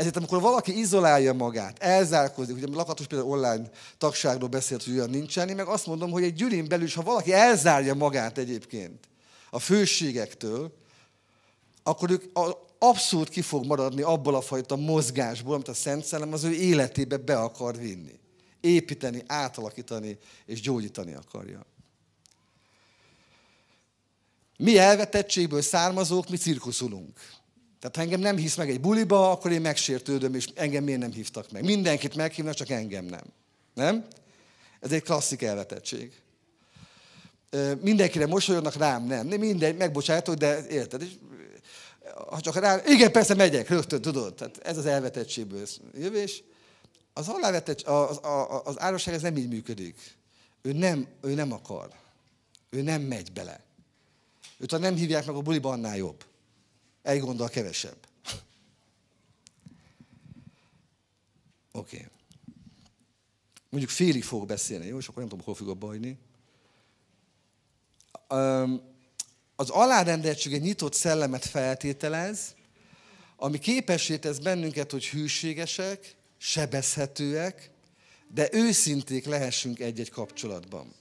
Ezért amikor valaki izolálja magát, elzárkozik, ugye Lakatos például online tagságról beszélt, hogy olyan nincsen, én meg azt mondom, hogy egy gyűlén belül is, ha valaki elzárja magát egyébként a főségektől, akkor ők abszolút ki fog maradni abból a fajta mozgásból, amit a Szent Szellem az ő életébe be akar vinni. Építeni, átalakítani és gyógyítani akarja. Mi elvetettségből származók, mi cirkuszulunk. Tehát ha engem nem hisz meg egy buliba, akkor én megsértődöm, és engem miért nem hívtak meg. Mindenkit meghívnak, csak engem nem. Nem? Ez egy klasszik elvetettség. Mindenkire mosolyognak, rám nem. nem mindegy, megbocsájtok, de érted? És ha csak rám, igen, persze megyek, rögtön, tudod. Tehát ez az elvetettségből jövés. Az, alávetetts, az, az, az árosság ez nem így működik. Ő nem, ő nem akar. Ő nem megy bele. Őt ha nem hívják meg a buliba, annál jobb egy gonddal kevesebb. Oké. Okay. Mondjuk félig fogok beszélni, jó? És akkor nem tudom, hol fogok bajni. Az alárendeltség egy nyitott szellemet feltételez, ami képessé tesz bennünket, hogy hűségesek, sebezhetőek, de őszinték lehessünk egy-egy kapcsolatban.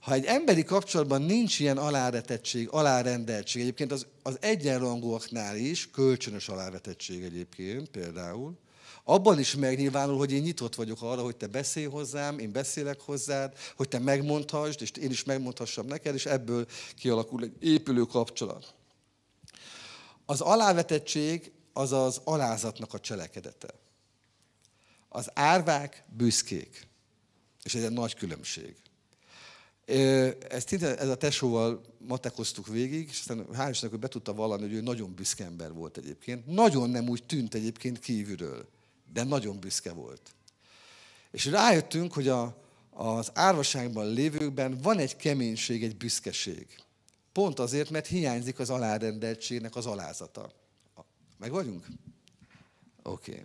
Ha egy emberi kapcsolatban nincs ilyen alávetettség, alárendeltség, egyébként az, az egyenrangúaknál is, kölcsönös alávetettség egyébként például, abban is megnyilvánul, hogy én nyitott vagyok arra, hogy te beszélj hozzám, én beszélek hozzád, hogy te megmondhassd, és én is megmondhassam neked, és ebből kialakul egy épülő kapcsolat. Az alávetettség az az alázatnak a cselekedete. Az árvák büszkék. És ez egy nagy különbség. Ezt ez a tesóval matekoztuk végig, és aztán hálásnak, hogy be tudta vallani, hogy ő nagyon büszke ember volt egyébként. Nagyon nem úgy tűnt egyébként kívülről, de nagyon büszke volt. És rájöttünk, hogy a, az árvaságban lévőkben van egy keménység, egy büszkeség. Pont azért, mert hiányzik az alárendeltségnek az alázata. Meg vagyunk? Oké. Okay.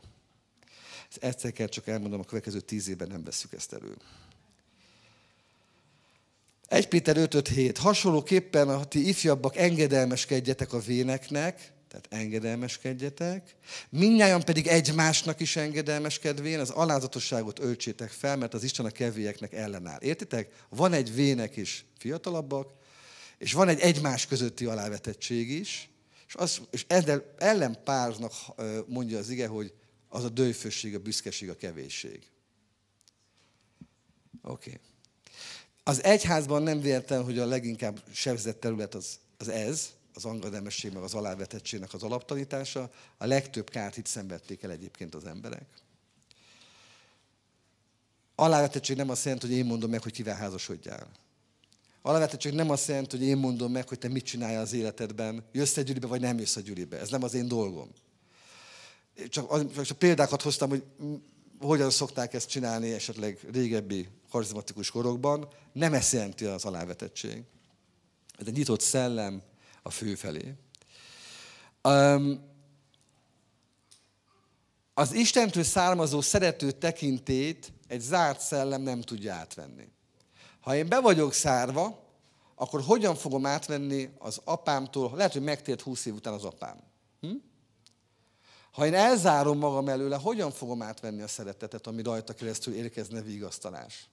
Ezt egyszer kell csak elmondom, a következő tíz évben nem veszük ezt elő. 1 Péter 7. Hasonlóképpen, a ti ifjabbak, engedelmeskedjetek a véneknek, tehát engedelmeskedjetek, minnyáján pedig egymásnak is engedelmeskedvén az alázatosságot öltsétek fel, mert az Isten a kevélyeknek ellenáll. Értitek? Van egy vének is fiatalabbak, és van egy egymás közötti alávetettség is, és, az, és ezzel ellenpárnak mondja az ige, hogy az a dőfösség, a büszkeség, a kevésség. Oké. Okay. Az egyházban nem véletlen, hogy a leginkább sebzett terület az, az ez, az angademesség meg az alávetettségnek az alaptanítása. A legtöbb kárt itt szenvedték el egyébként az emberek. Alávetettség nem azt jelenti, hogy én mondom meg, hogy kivel házasodjál. Alávetettség nem azt jelenti, hogy én mondom meg, hogy te mit csinálj az életedben, jössz egy gyűlibe, vagy nem jössz a gyűlibe. Ez nem az én dolgom. Csak, csak példákat hoztam, hogy hogyan szokták ezt csinálni esetleg régebbi karizmatikus korokban, nem ezt jelenti az alávetettség. Ez egy nyitott szellem a fő felé. az Istentől származó szerető tekintét egy zárt szellem nem tudja átvenni. Ha én be vagyok szárva, akkor hogyan fogom átvenni az apámtól, lehet, hogy megtért húsz év után az apám. Hm? Ha én elzárom magam előle, hogyan fogom átvenni a szeretetet, ami rajta keresztül érkezne vigasztalás?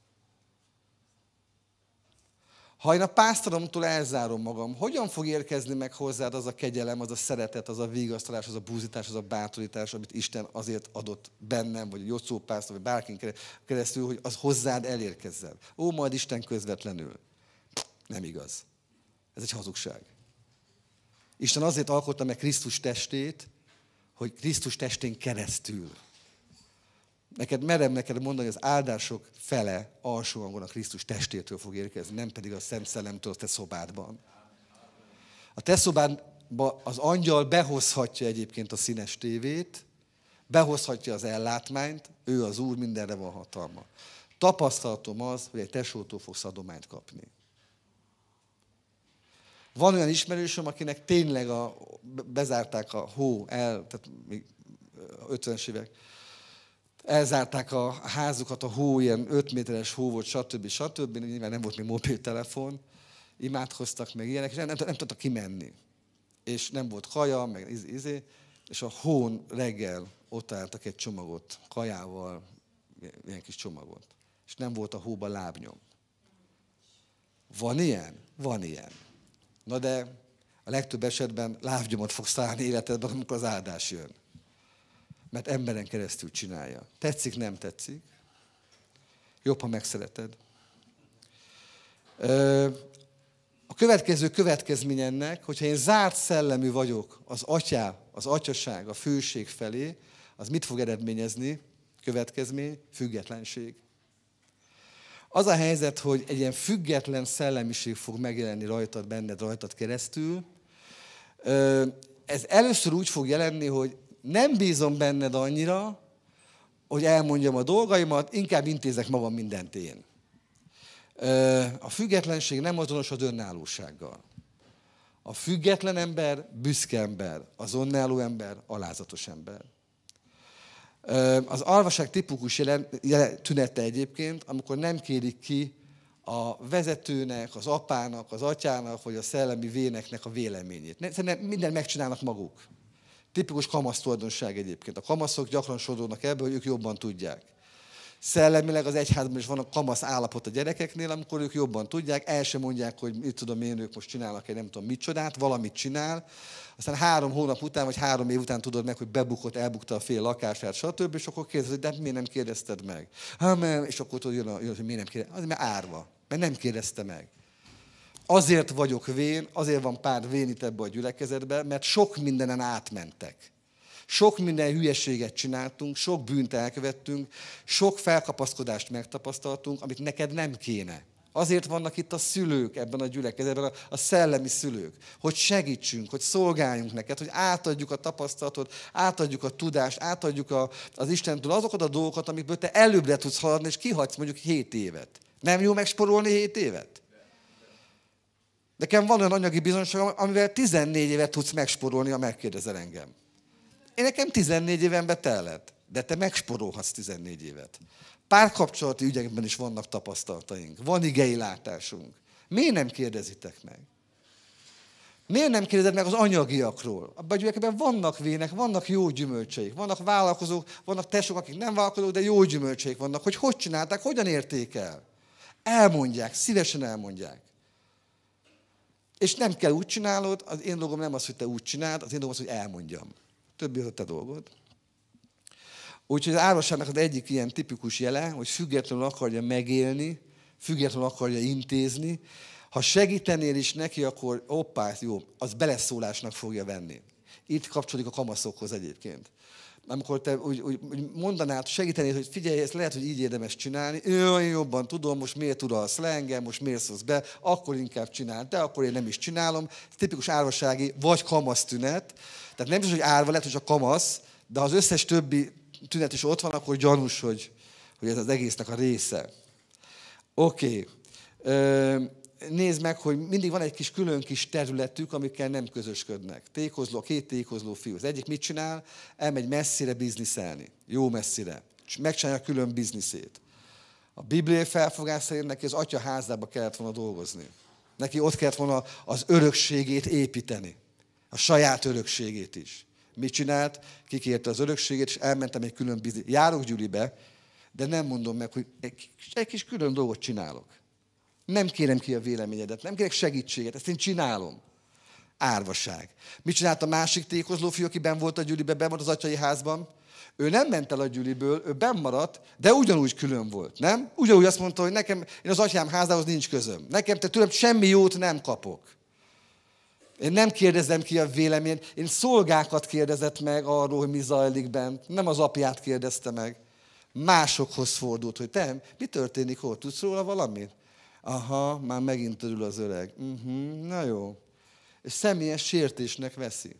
Ha én a pásztoromtól elzárom magam, hogyan fog érkezni meg hozzád az a kegyelem, az a szeretet, az a vigasztalás, az a búzítás, az a bátorítás, amit Isten azért adott bennem, vagy a Jocó pásztor, vagy bárkin keresztül, hogy az hozzád elérkezzen. Ó, majd Isten közvetlenül. Nem igaz. Ez egy hazugság. Isten azért alkotta meg Krisztus testét, hogy Krisztus testén keresztül Neked merem neked mondani, az áldások fele alsó hangon a Krisztus testétől fog érkezni, nem pedig a Szent Szellemtől a te szobádban. A te szobádban az angyal behozhatja egyébként a színes tévét, behozhatja az ellátmányt, ő az Úr, mindenre van hatalma. Tapasztalatom az, hogy egy tesótól fogsz adományt kapni. Van olyan ismerősöm, akinek tényleg a, bezárták a hó el, tehát még 50-es évek elzárták a házukat, a hó ilyen 5 méteres hó volt, stb. stb. Nyilván nem volt még mobiltelefon, imádkoztak meg ilyenek, és nem, nem, nem tudtak kimenni. És nem volt kaja, meg izé, izé, és a hón reggel ott álltak egy csomagot, kajával, ilyen kis csomagot. És nem volt a hóba lábnyom. Van ilyen? Van ilyen. Na de a legtöbb esetben lábnyomot fogsz találni életedben, amikor az áldás jön mert emberen keresztül csinálja. Tetszik, nem tetszik. Jobb, ha megszereted. A következő következmény ennek, hogyha én zárt szellemű vagyok az atyá, az atyaság, a főség felé, az mit fog eredményezni? Következmény, függetlenség. Az a helyzet, hogy egy ilyen független szellemiség fog megjelenni rajtad, benned, rajtad keresztül. Ez először úgy fog jelenni, hogy nem bízom benned annyira, hogy elmondjam a dolgaimat, inkább intézek magam mindent én. A függetlenség nem azonos az önállósággal. A független ember büszke ember, az önálló ember alázatos ember. Az alvaság tipikus tünete egyébként, amikor nem kérik ki a vezetőnek, az apának, az atyának, vagy a szellemi véneknek a véleményét. Szerintem minden megcsinálnak maguk. Tipikus kamasz tulajdonság egyébként. A kamaszok gyakran sodródnak ebből, hogy ők jobban tudják. Szellemileg az egyházban is van a kamasz állapot a gyerekeknél, amikor ők jobban tudják, el sem mondják, hogy mit tudom én, ők most csinálnak egy nem tudom mit csodát, valamit csinál, aztán három hónap után, vagy három év után tudod meg, hogy bebukott, elbukta a fél lakását, stb. És akkor kérdezed, de hát miért nem kérdezted meg? Hát, mert, és akkor tudod, jön, a, jön hogy miért nem kérdezted, az mert árva, mert nem kérdezte meg. Azért vagyok vén, azért van pár vén itt ebbe a gyülekezetbe, mert sok mindenen átmentek. Sok minden hülyeséget csináltunk, sok bűnt elkövettünk, sok felkapaszkodást megtapasztaltunk, amit neked nem kéne. Azért vannak itt a szülők ebben a gyülekezetben, a szellemi szülők, hogy segítsünk, hogy szolgáljunk neked, hogy átadjuk a tapasztalatot, átadjuk a tudást, átadjuk a, az Istentől azokat a dolgokat, amikből te előbbre tudsz haladni, és kihagysz mondjuk 7 évet. Nem jó megsporolni 7 évet? Nekem van olyan anyagi bizonyosság, amivel 14 évet tudsz megsporolni, ha megkérdezel engem. Én nekem 14 éven betellett, de te megsporolhatsz 14 évet. Párkapcsolati ügyekben is vannak tapasztalataink. Van igei látásunk. Miért nem kérdezitek meg? Miért nem kérdezed meg az anyagiakról? a gyülekezben vannak vének, vannak jó gyümölcseik, vannak vállalkozók, vannak tesók, akik nem vállalkozók, de jó gyümölcseik vannak. Hogy hogy csinálták, hogyan érték el? Elmondják, szívesen elmondják. És nem kell úgy csinálod, az én dolgom nem az, hogy te úgy csináld, az én dolgom az, hogy elmondjam. többi az a te dolgod. Úgyhogy az árvaságnak az egyik ilyen tipikus jele, hogy függetlenül akarja megélni, függetlenül akarja intézni. Ha segítenél is neki, akkor oppá, jó, az beleszólásnak fogja venni. Itt kapcsolódik a kamaszokhoz egyébként amikor te úgy, úgy, úgy mondanád, segítenéd, hogy figyelj, ezt lehet, hogy így érdemes csinálni, Én jobban tudom, most miért uralsz le engem, most miért szólsz be, akkor inkább csinál, de akkor én nem is csinálom. Ez tipikus árvasági vagy kamasz tünet. Tehát nem is, hogy árva, lehet, hogy csak kamasz, de az összes többi tünet is ott van, akkor gyanús, hogy, hogy ez az egésznek a része. Oké. Okay nézd meg, hogy mindig van egy kis külön kis területük, amikkel nem közösködnek. Tékozló, két tékozló fiú. Az egyik mit csinál? Elmegy messzire bizniszelni. Jó messzire. Megcsinálja külön bizniszét. A bibliai felfogás szerint neki az atya házába kellett volna dolgozni. Neki ott kellett volna az örökségét építeni. A saját örökségét is. Mit csinált? Kikérte az örökségét, és elmentem egy külön bizniszét. Járok Gyülibe, de nem mondom meg, hogy egy kis külön dolgot csinálok. Nem kérem ki a véleményedet, nem kérek segítséget, ezt én csinálom. Árvaság. Mit csinált a másik tékozló fiú, aki ben volt a gyűlibe, ben volt az atyai házban? Ő nem ment el a gyűliből, ő ben maradt, de ugyanúgy külön volt, nem? Ugyanúgy azt mondta, hogy nekem, én az atyám házához nincs közöm. Nekem te tőlem semmi jót nem kapok. Én nem kérdezem ki a véleményt, én szolgákat kérdezett meg arról, hogy mi zajlik bent. Nem az apját kérdezte meg. Másokhoz fordult, hogy te, mi történik ott? Tudsz róla valamit? Aha, már megint törül az öreg. Uh-huh, na jó. És személyes sértésnek veszi.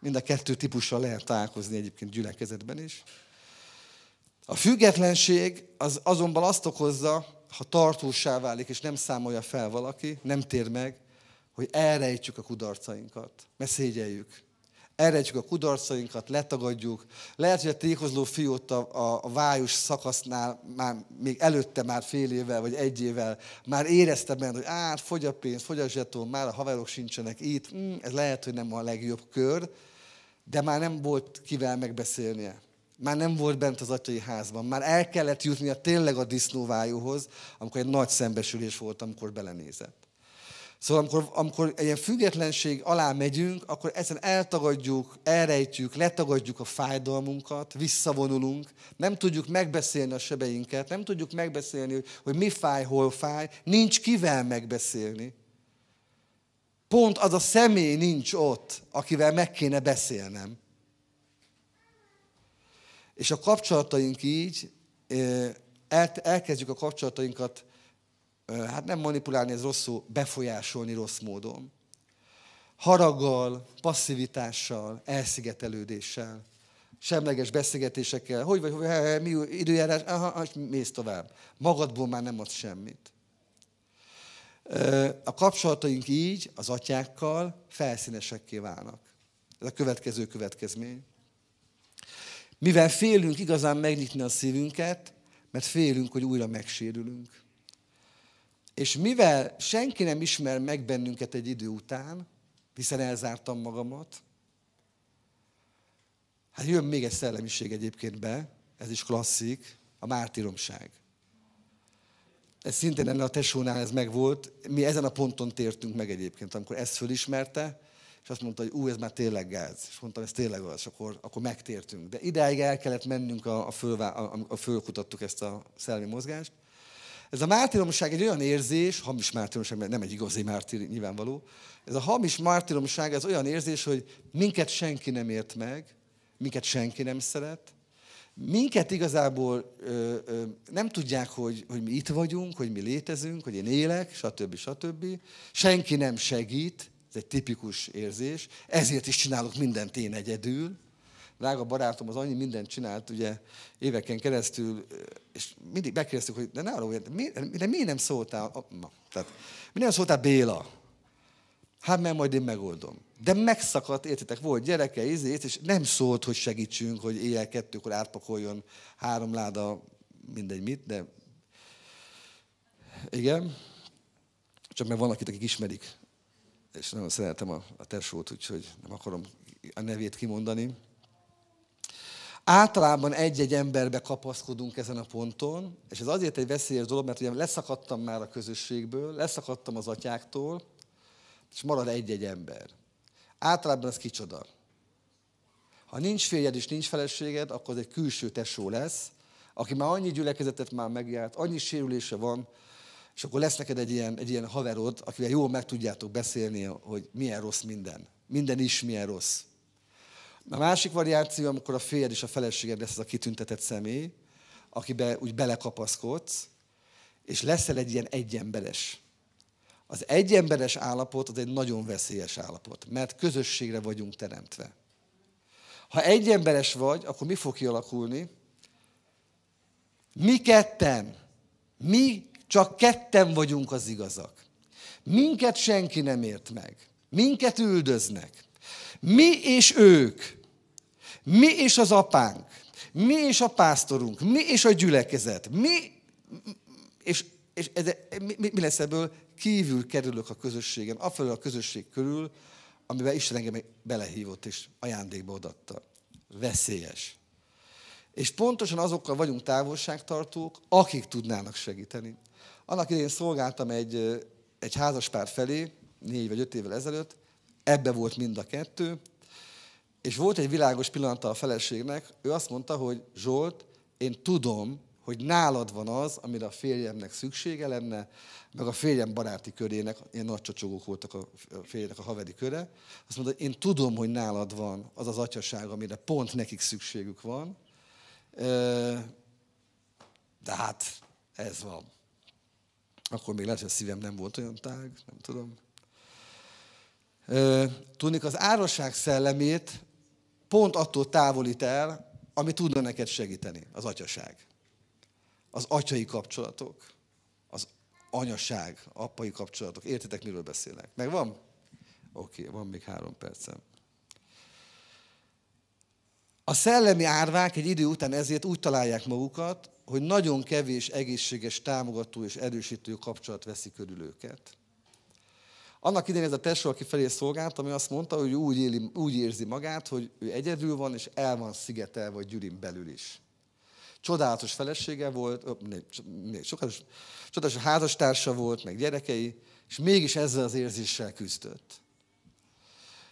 Mind a kettő típussal lehet találkozni egyébként gyülekezetben is. A függetlenség az azonban azt okozza, ha tartósá válik, és nem számolja fel valaki, nem tér meg, hogy elrejtjük a kudarcainkat, ne szégyeljük elrejtjük a kudarcainkat, letagadjuk. Lehet, hogy a tékozló fiút a, a, a vájus szakasznál már még előtte már fél évvel vagy egy évvel már érezte benne, hogy át, fogy a pénz, fogy a zsetón, már a haverok sincsenek itt, mm, ez lehet, hogy nem a legjobb kör, de már nem volt kivel megbeszélnie. Már nem volt bent az atyai házban, már el kellett jutnia tényleg a disznóvájúhoz, amikor egy nagy szembesülés volt, amikor belenézett. Szóval amikor, amikor egy ilyen függetlenség alá megyünk, akkor ezen eltagadjuk, elrejtjük, letagadjuk a fájdalmunkat, visszavonulunk, nem tudjuk megbeszélni a sebeinket, nem tudjuk megbeszélni, hogy, hogy mi fáj, hol fáj, nincs kivel megbeszélni. Pont az a személy nincs ott, akivel meg kéne beszélnem. És a kapcsolataink így, eh, elkezdjük a kapcsolatainkat hát nem manipulálni ez rosszul, befolyásolni rossz módon. Haraggal, passzivitással, elszigetelődéssel, semleges beszélgetésekkel, hogy vagy, hogy, hogy mi időjárás, aha, és mész tovább. Magadból már nem ad semmit. A kapcsolataink így, az atyákkal felszínesekké válnak. Ez a következő következmény. Mivel félünk igazán megnyitni a szívünket, mert félünk, hogy újra megsérülünk. És mivel senki nem ismer meg bennünket egy idő után, hiszen elzártam magamat, hát jön még egy szellemiség egyébként be, ez is klasszik, a mártíromság. Ez szintén ennél a tesónál ez megvolt. Mi ezen a ponton tértünk meg egyébként, amikor ezt fölismerte, és azt mondta, hogy ú, ez már tényleg gáz. És mondtam, ez tényleg az, és akkor, akkor megtértünk. De ideig el kellett mennünk, a, a, fölvá, a, a fölkutattuk ezt a szellemi mozgást. Ez a mártíromság egy olyan érzés, hamis mártíromság, mert nem egy igazi mártír nyilvánvaló, ez a hamis mártíromság, ez olyan érzés, hogy minket senki nem ért meg, minket senki nem szeret, minket igazából ö, ö, nem tudják, hogy, hogy mi itt vagyunk, hogy mi létezünk, hogy én élek, stb. stb. Senki nem segít, ez egy tipikus érzés, ezért is csinálok mindent én egyedül, drága barátom az annyi mindent csinált, ugye éveken keresztül, és mindig megkérdeztük, hogy de ne arra, hogy mi, de miért nem szóltál, na, tehát, mi nem szóltál Béla? Hát mert majd én megoldom. De megszakadt, értitek, volt gyereke, ízét, és nem szólt, hogy segítsünk, hogy éjjel kettőkor átpakoljon három láda, mindegy mit, de igen. Csak mert van akit, akik ismerik. És nagyon szeretem a, a tesót, úgyhogy nem akarom a nevét kimondani. Általában egy-egy emberbe kapaszkodunk ezen a ponton, és ez azért egy veszélyes dolog, mert ugye leszakadtam már a közösségből, leszakadtam az atyáktól, és marad egy-egy ember. Általában az kicsoda. Ha nincs férjed és nincs feleséged, akkor az egy külső tesó lesz, aki már annyi gyülekezetet már megjárt, annyi sérülése van, és akkor lesz neked egy ilyen, egy ilyen haverod, akivel jól meg tudjátok beszélni, hogy milyen rossz minden. Minden is milyen rossz. A másik variáció, amikor a férj és a feleséged lesz az a kitüntetett személy, akibe úgy belekapaszkodsz, és leszel egy ilyen egyemberes. Az egyemberes állapot az egy nagyon veszélyes állapot, mert közösségre vagyunk teremtve. Ha egyemberes vagy, akkor mi fog kialakulni? Mi ketten, mi csak ketten vagyunk az igazak. Minket senki nem ért meg. Minket üldöznek. Mi és ők, mi és az apánk, mi és a pásztorunk, mi és a gyülekezet, mi, és, és ez, mi, mi lesz ebből? Kívül kerülök a közösségen, afelől a közösség körül, amiben Isten engem belehívott és ajándékba odatta. Veszélyes. És pontosan azokkal vagyunk távolságtartók, akik tudnának segíteni. Annak idején szolgáltam egy, egy házaspár felé, négy vagy öt évvel ezelőtt, Ebbe volt mind a kettő. És volt egy világos pillanata a feleségnek, ő azt mondta, hogy Zsolt, én tudom, hogy nálad van az, amire a férjemnek szüksége lenne, meg a férjem baráti körének, ilyen nagy csocsogók voltak a férjének a haveri köre, azt mondta, én tudom, hogy nálad van az az atyaság, amire pont nekik szükségük van, de hát ez van. Akkor még lehet, hogy a szívem nem volt olyan tág, nem tudom tudnék az árosság szellemét pont attól távolít el, ami tudna neked segíteni, az atyaság. Az atyai kapcsolatok, az anyaság, apai kapcsolatok. Értitek, miről beszélek? Megvan? Oké, okay, van még három percem. A szellemi árvák egy idő után ezért úgy találják magukat, hogy nagyon kevés egészséges támogató és erősítő kapcsolat veszi körül őket. Annak idején ez a tesó, aki felé szolgált, ami azt mondta, hogy úgy, éli, úgy érzi magát, hogy ő egyedül van, és el van szigetelve vagy Gyurin belül is. Csodálatos felesége volt, ö, né, né, sokatos, csodálatos házastársa volt, meg gyerekei, és mégis ezzel az érzéssel küzdött.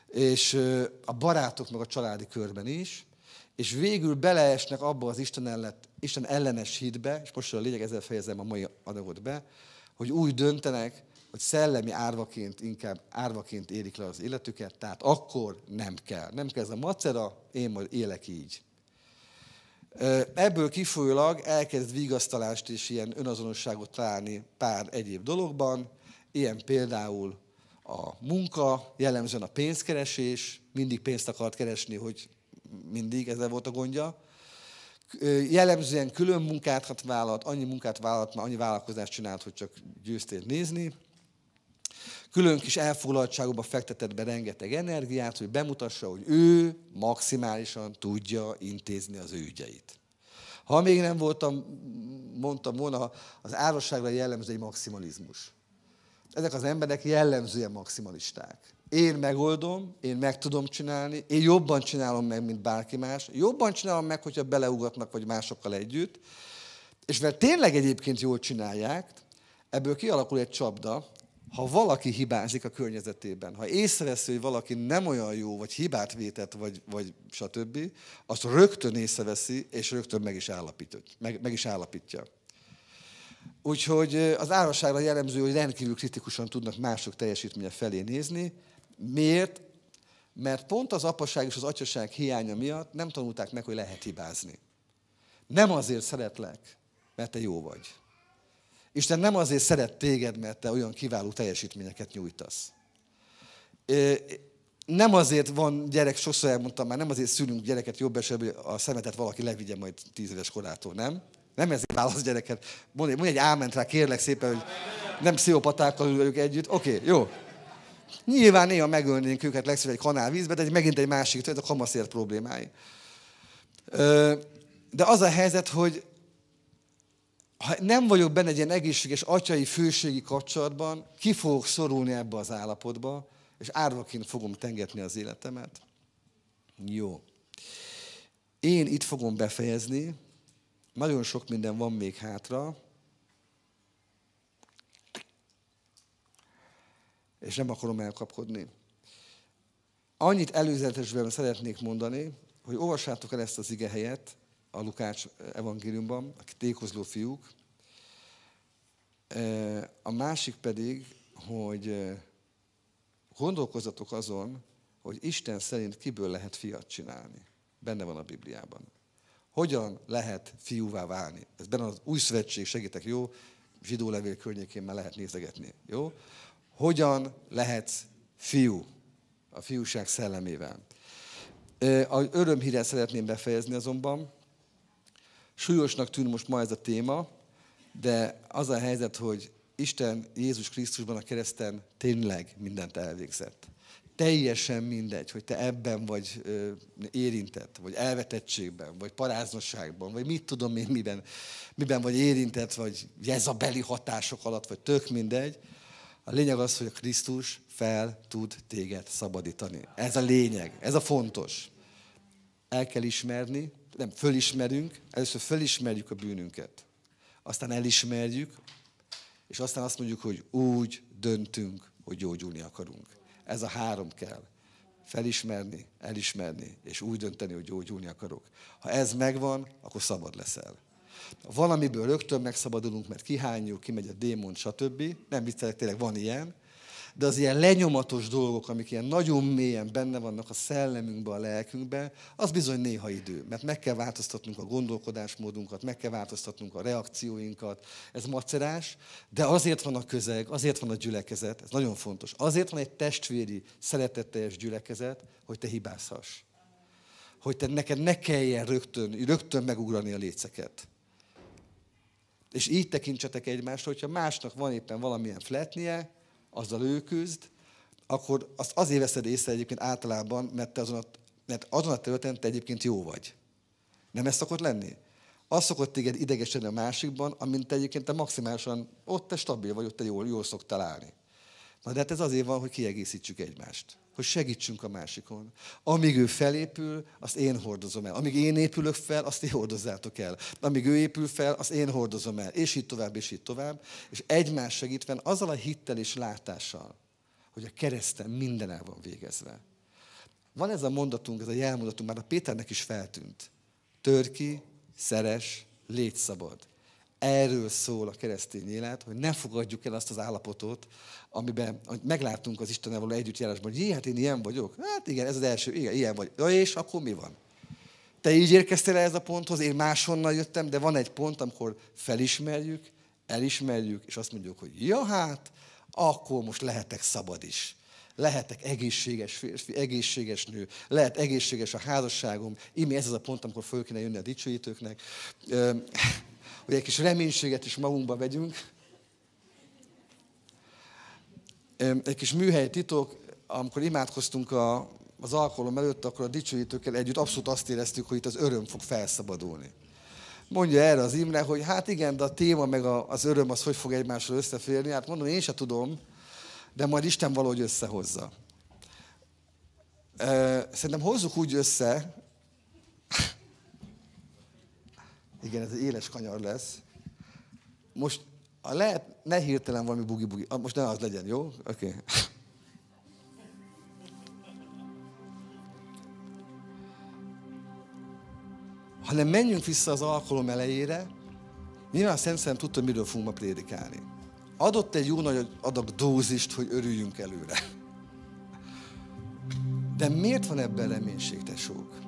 És ö, a barátok meg a családi körben is, és végül beleesnek abba az Isten, ellet, Isten ellenes hitbe, és most a lényeg, ezzel fejezem a mai adagot be, hogy úgy döntenek, hogy szellemi árvaként inkább árvaként élik le az életüket, tehát akkor nem kell. Nem kell ez a macera, én majd élek így. Ebből kifolyólag elkezd vigasztalást és ilyen önazonosságot találni pár egyéb dologban, ilyen például a munka, jellemzően a pénzkeresés, mindig pénzt akart keresni, hogy mindig ezzel volt a gondja. Jellemzően külön munkát vállalt, annyi munkát vállalt, már annyi vállalkozást csinált, hogy csak győztél nézni külön kis elfoglaltságokba fektetett be rengeteg energiát, hogy bemutassa, hogy ő maximálisan tudja intézni az ő ügyeit. Ha még nem voltam, mondtam volna, az árasságra jellemző egy maximalizmus. Ezek az emberek jellemzően maximalisták. Én megoldom, én meg tudom csinálni, én jobban csinálom meg, mint bárki más. Jobban csinálom meg, hogyha beleugatnak, vagy másokkal együtt. És mert tényleg egyébként jól csinálják, ebből kialakul egy csapda, ha valaki hibázik a környezetében, ha észreveszi, hogy valaki nem olyan jó, vagy hibát vétett, vagy, vagy stb., azt rögtön észreveszi, és rögtön meg is, meg, meg is állapítja. Úgyhogy az árasságra jellemző, hogy rendkívül kritikusan tudnak mások teljesítménye felé nézni. Miért? Mert pont az apaság és az atyaság hiánya miatt nem tanulták meg, hogy lehet hibázni. Nem azért szeretlek, mert te jó vagy Isten nem azért szeret téged, mert te olyan kiváló teljesítményeket nyújtasz. Nem azért van gyerek, sokszor elmondtam már, nem azért szülünk gyereket jobb esetben, hogy a szemetet valaki levigye majd tíz éves korától, nem? Nem ezért válasz gyereket. Mondj, mondj egy áment rá, kérlek szépen, hogy nem pszichopatákkal ülök együtt. Oké, okay, jó. Nyilván néha megölnénk őket legszívesen egy kanál vízbe, de egy, megint egy másik, tehát a kamaszért problémái. De az a helyzet, hogy ha nem vagyok benne egy ilyen egészséges atyai főségi kapcsolatban, ki fogok szorulni ebbe az állapotba, és árvaként fogom tengetni az életemet. Jó. Én itt fogom befejezni. Nagyon sok minden van még hátra. És nem akarom elkapkodni. Annyit előzetesben szeretnék mondani, hogy olvassátok el ezt az ige helyet, a Lukács evangéliumban, a tékozló fiúk. Eh, a másik pedig, hogy eh, gondolkozatok azon, hogy Isten szerint kiből lehet fiat csinálni. Benne van a Bibliában. Hogyan lehet fiúvá válni? Ez benne az új szövetség, segítek, jó? Zsidó levél környékén már lehet nézegetni, jó? Hogyan lehetsz fiú? A fiúság szellemével. Eh, a örömhírrel szeretném befejezni azonban, Súlyosnak tűn most ma ez a téma, de az a helyzet, hogy Isten Jézus Krisztusban a kereszten tényleg mindent elvégzett. Teljesen mindegy, hogy te ebben vagy érintett, vagy elvetettségben, vagy paráznosságban, vagy mit tudom én miben, miben vagy érintett, vagy ez beli hatások alatt, vagy tök mindegy. A lényeg az, hogy a Krisztus fel tud téged szabadítani. Ez a lényeg, ez a fontos. El kell ismerni, nem, fölismerünk, először fölismerjük a bűnünket, aztán elismerjük, és aztán azt mondjuk, hogy úgy döntünk, hogy gyógyulni akarunk. Ez a három kell. Felismerni, elismerni, és úgy dönteni, hogy gyógyulni akarok. Ha ez megvan, akkor szabad leszel. Valamiből rögtön megszabadulunk, mert kihányjuk, kimegy a démon, stb. Nem viccelek, tényleg van ilyen, de az ilyen lenyomatos dolgok, amik ilyen nagyon mélyen benne vannak a szellemünkben, a lelkünkben, az bizony néha idő. Mert meg kell változtatnunk a gondolkodásmódunkat, meg kell változtatnunk a reakcióinkat. Ez macerás, de azért van a közeg, azért van a gyülekezet, ez nagyon fontos. Azért van egy testvéri, szeretetteljes gyülekezet, hogy te hibázhass. Hogy te neked ne kelljen rögtön, rögtön megugrani a léceket. És így tekintsetek egymást, hogyha másnak van éppen valamilyen fletnie, azzal ő küzd, akkor azt azért veszed észre egyébként általában, mert, te azon a, mert azon a területen te egyébként jó vagy. Nem ez szokott lenni? Az szokott téged idegesedni a másikban, amint te egyébként te maximálisan ott te stabil vagy, ott te jól, jól szoktál állni. Na de hát ez azért van, hogy kiegészítsük egymást. Hogy segítsünk a másikon. Amíg ő felépül, azt én hordozom el. Amíg én épülök fel, azt én hordozzátok el. Amíg ő épül fel, azt én hordozom el. És így tovább, és így tovább. És egymás segítve, azzal a hittel és látással, hogy a kereszten minden el van végezve. Van ez a mondatunk, ez a jelmondatunk, már a Péternek is feltűnt. törki, szeres, légy szabad. Erről szól a keresztény élet, hogy ne fogadjuk el azt az állapotot, amiben hogy megláttunk az Istennel való együttjárásban, hogy hát én ilyen vagyok. Hát igen, ez az első, igen, ilyen vagy. Ja, és akkor mi van? Te így érkeztél el ez a ponthoz, én máshonnan jöttem, de van egy pont, amikor felismerjük, elismerjük, és azt mondjuk, hogy ja hát, akkor most lehetek szabad is. Lehetek egészséges férfi, egészséges nő, lehet egészséges a házasságom. Imi ez az a pont, amikor föl kéne jönni a dicsőítőknek hogy egy kis reménységet is magunkba vegyünk. Egy kis műhely titok, amikor imádkoztunk a, az alkalom előtt, akkor a dicsőítőkkel együtt abszolút azt éreztük, hogy itt az öröm fog felszabadulni. Mondja erre az Imre, hogy hát igen, de a téma meg az öröm az hogy fog egymásról összeférni. Hát mondom, én se tudom, de majd Isten valahogy összehozza. Szerintem hozzuk úgy össze, Igen, ez egy éles kanyar lesz. Most a lehet, ne hirtelen valami bugi-bugi. Ah, most ne az legyen, jó? Oké. Okay. Hanem menjünk vissza az alkalom elejére. Nyilván a Szent Szellem tudta, miről fogunk ma prédikálni. Adott egy jó nagy adag dózist, hogy örüljünk előre. De miért van ebben reménység, tesók?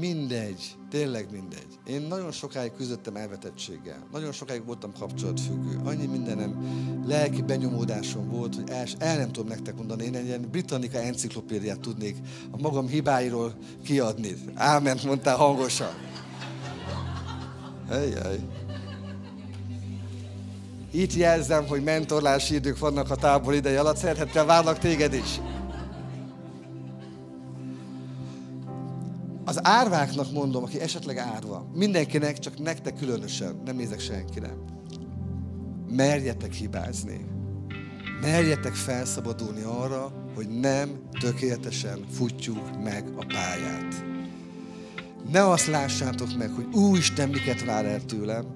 Mindegy, tényleg mindegy. Én nagyon sokáig küzdöttem elvetettséggel, nagyon sokáig voltam kapcsolatfüggő, annyi mindenem lelki benyomódásom volt, hogy el, el nem tudom nektek mondani, én egy ilyen britannika enciklopédiát tudnék a magam hibáiról kiadni. Áment mondtál hangosan. hey. Itt jelzem, hogy mentorlási idők vannak a tábor ideje alatt, szeretettel várlak téged is. az árváknak mondom, aki esetleg árva, mindenkinek, csak nektek különösen, nem nézek senkire. Merjetek hibázni. Merjetek felszabadulni arra, hogy nem tökéletesen futjuk meg a pályát. Ne azt lássátok meg, hogy Ú, Isten miket vár el tőlem,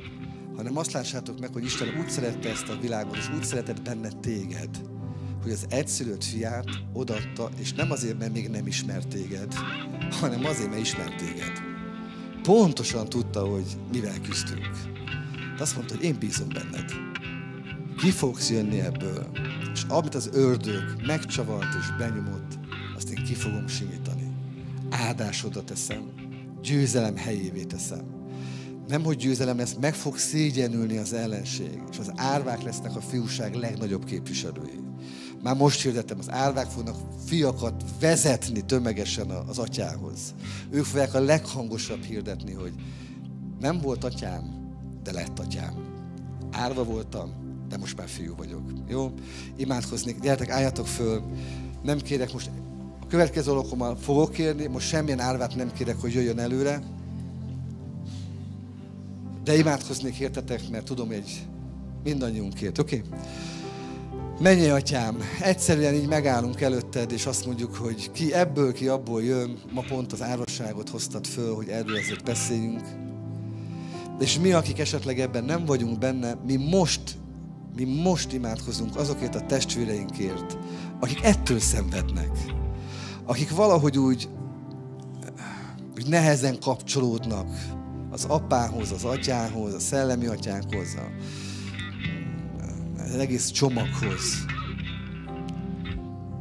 hanem azt lássátok meg, hogy Isten úgy szerette ezt a világot, és úgy szeretett benne téged, hogy az egyszülött fiát odatta, és nem azért, mert még nem ismert téged, hanem azért, mert ismert téged. Pontosan tudta, hogy mivel küzdünk. De azt mondta, hogy én bízom benned. Ki fogsz jönni ebből? És amit az ördög megcsavart és benyomott, azt én ki fogom simítani. Ádásodat teszem, győzelem helyévé teszem nem hogy győzelem lesz, meg fog szégyenülni az ellenség, és az árvák lesznek a fiúság legnagyobb képviselői. Már most hirdetem, az árvák fognak fiakat vezetni tömegesen az atyához. Ők fogják a leghangosabb hirdetni, hogy nem volt atyám, de lett atyám. Árva voltam, de most már fiú vagyok. Jó? Imádkoznék. Gyertek, álljatok föl. Nem kérek most, a következő alkalommal fogok kérni, most semmilyen árvát nem kérek, hogy jöjjön előre. De imádkoznék, értetek, mert tudom, hogy mindannyiunkért, oké? Okay? Mennyi atyám, egyszerűen így megállunk előtted, és azt mondjuk, hogy ki ebből, ki abból jön, ma pont az árosságot hoztad föl, hogy erről azért beszéljünk. És mi, akik esetleg ebben nem vagyunk benne, mi most, mi most imádkozunk azokért a testvéreinkért, akik ettől szenvednek, akik valahogy úgy, úgy nehezen kapcsolódnak az apához, az atyához, a szellemi atyánkhoz, a, az egész csomaghoz.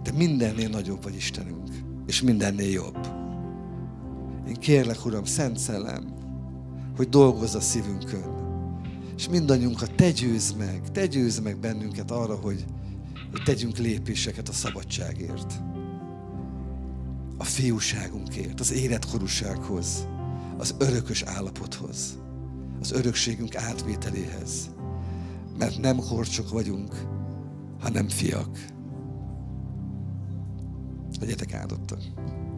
Te mindennél nagyobb vagy Istenünk, és mindennél jobb. Én kérlek, Uram, Szent Szellem, hogy dolgozz a szívünkön. És mindannyiunkat te győzz meg, te győzz meg bennünket arra, hogy, hogy tegyünk lépéseket a szabadságért. A fiúságunkért, az életkorúsághoz, az örökös állapothoz, az örökségünk átvételéhez mert nem horcsok vagyunk, hanem fiak. Legyetek áldottak!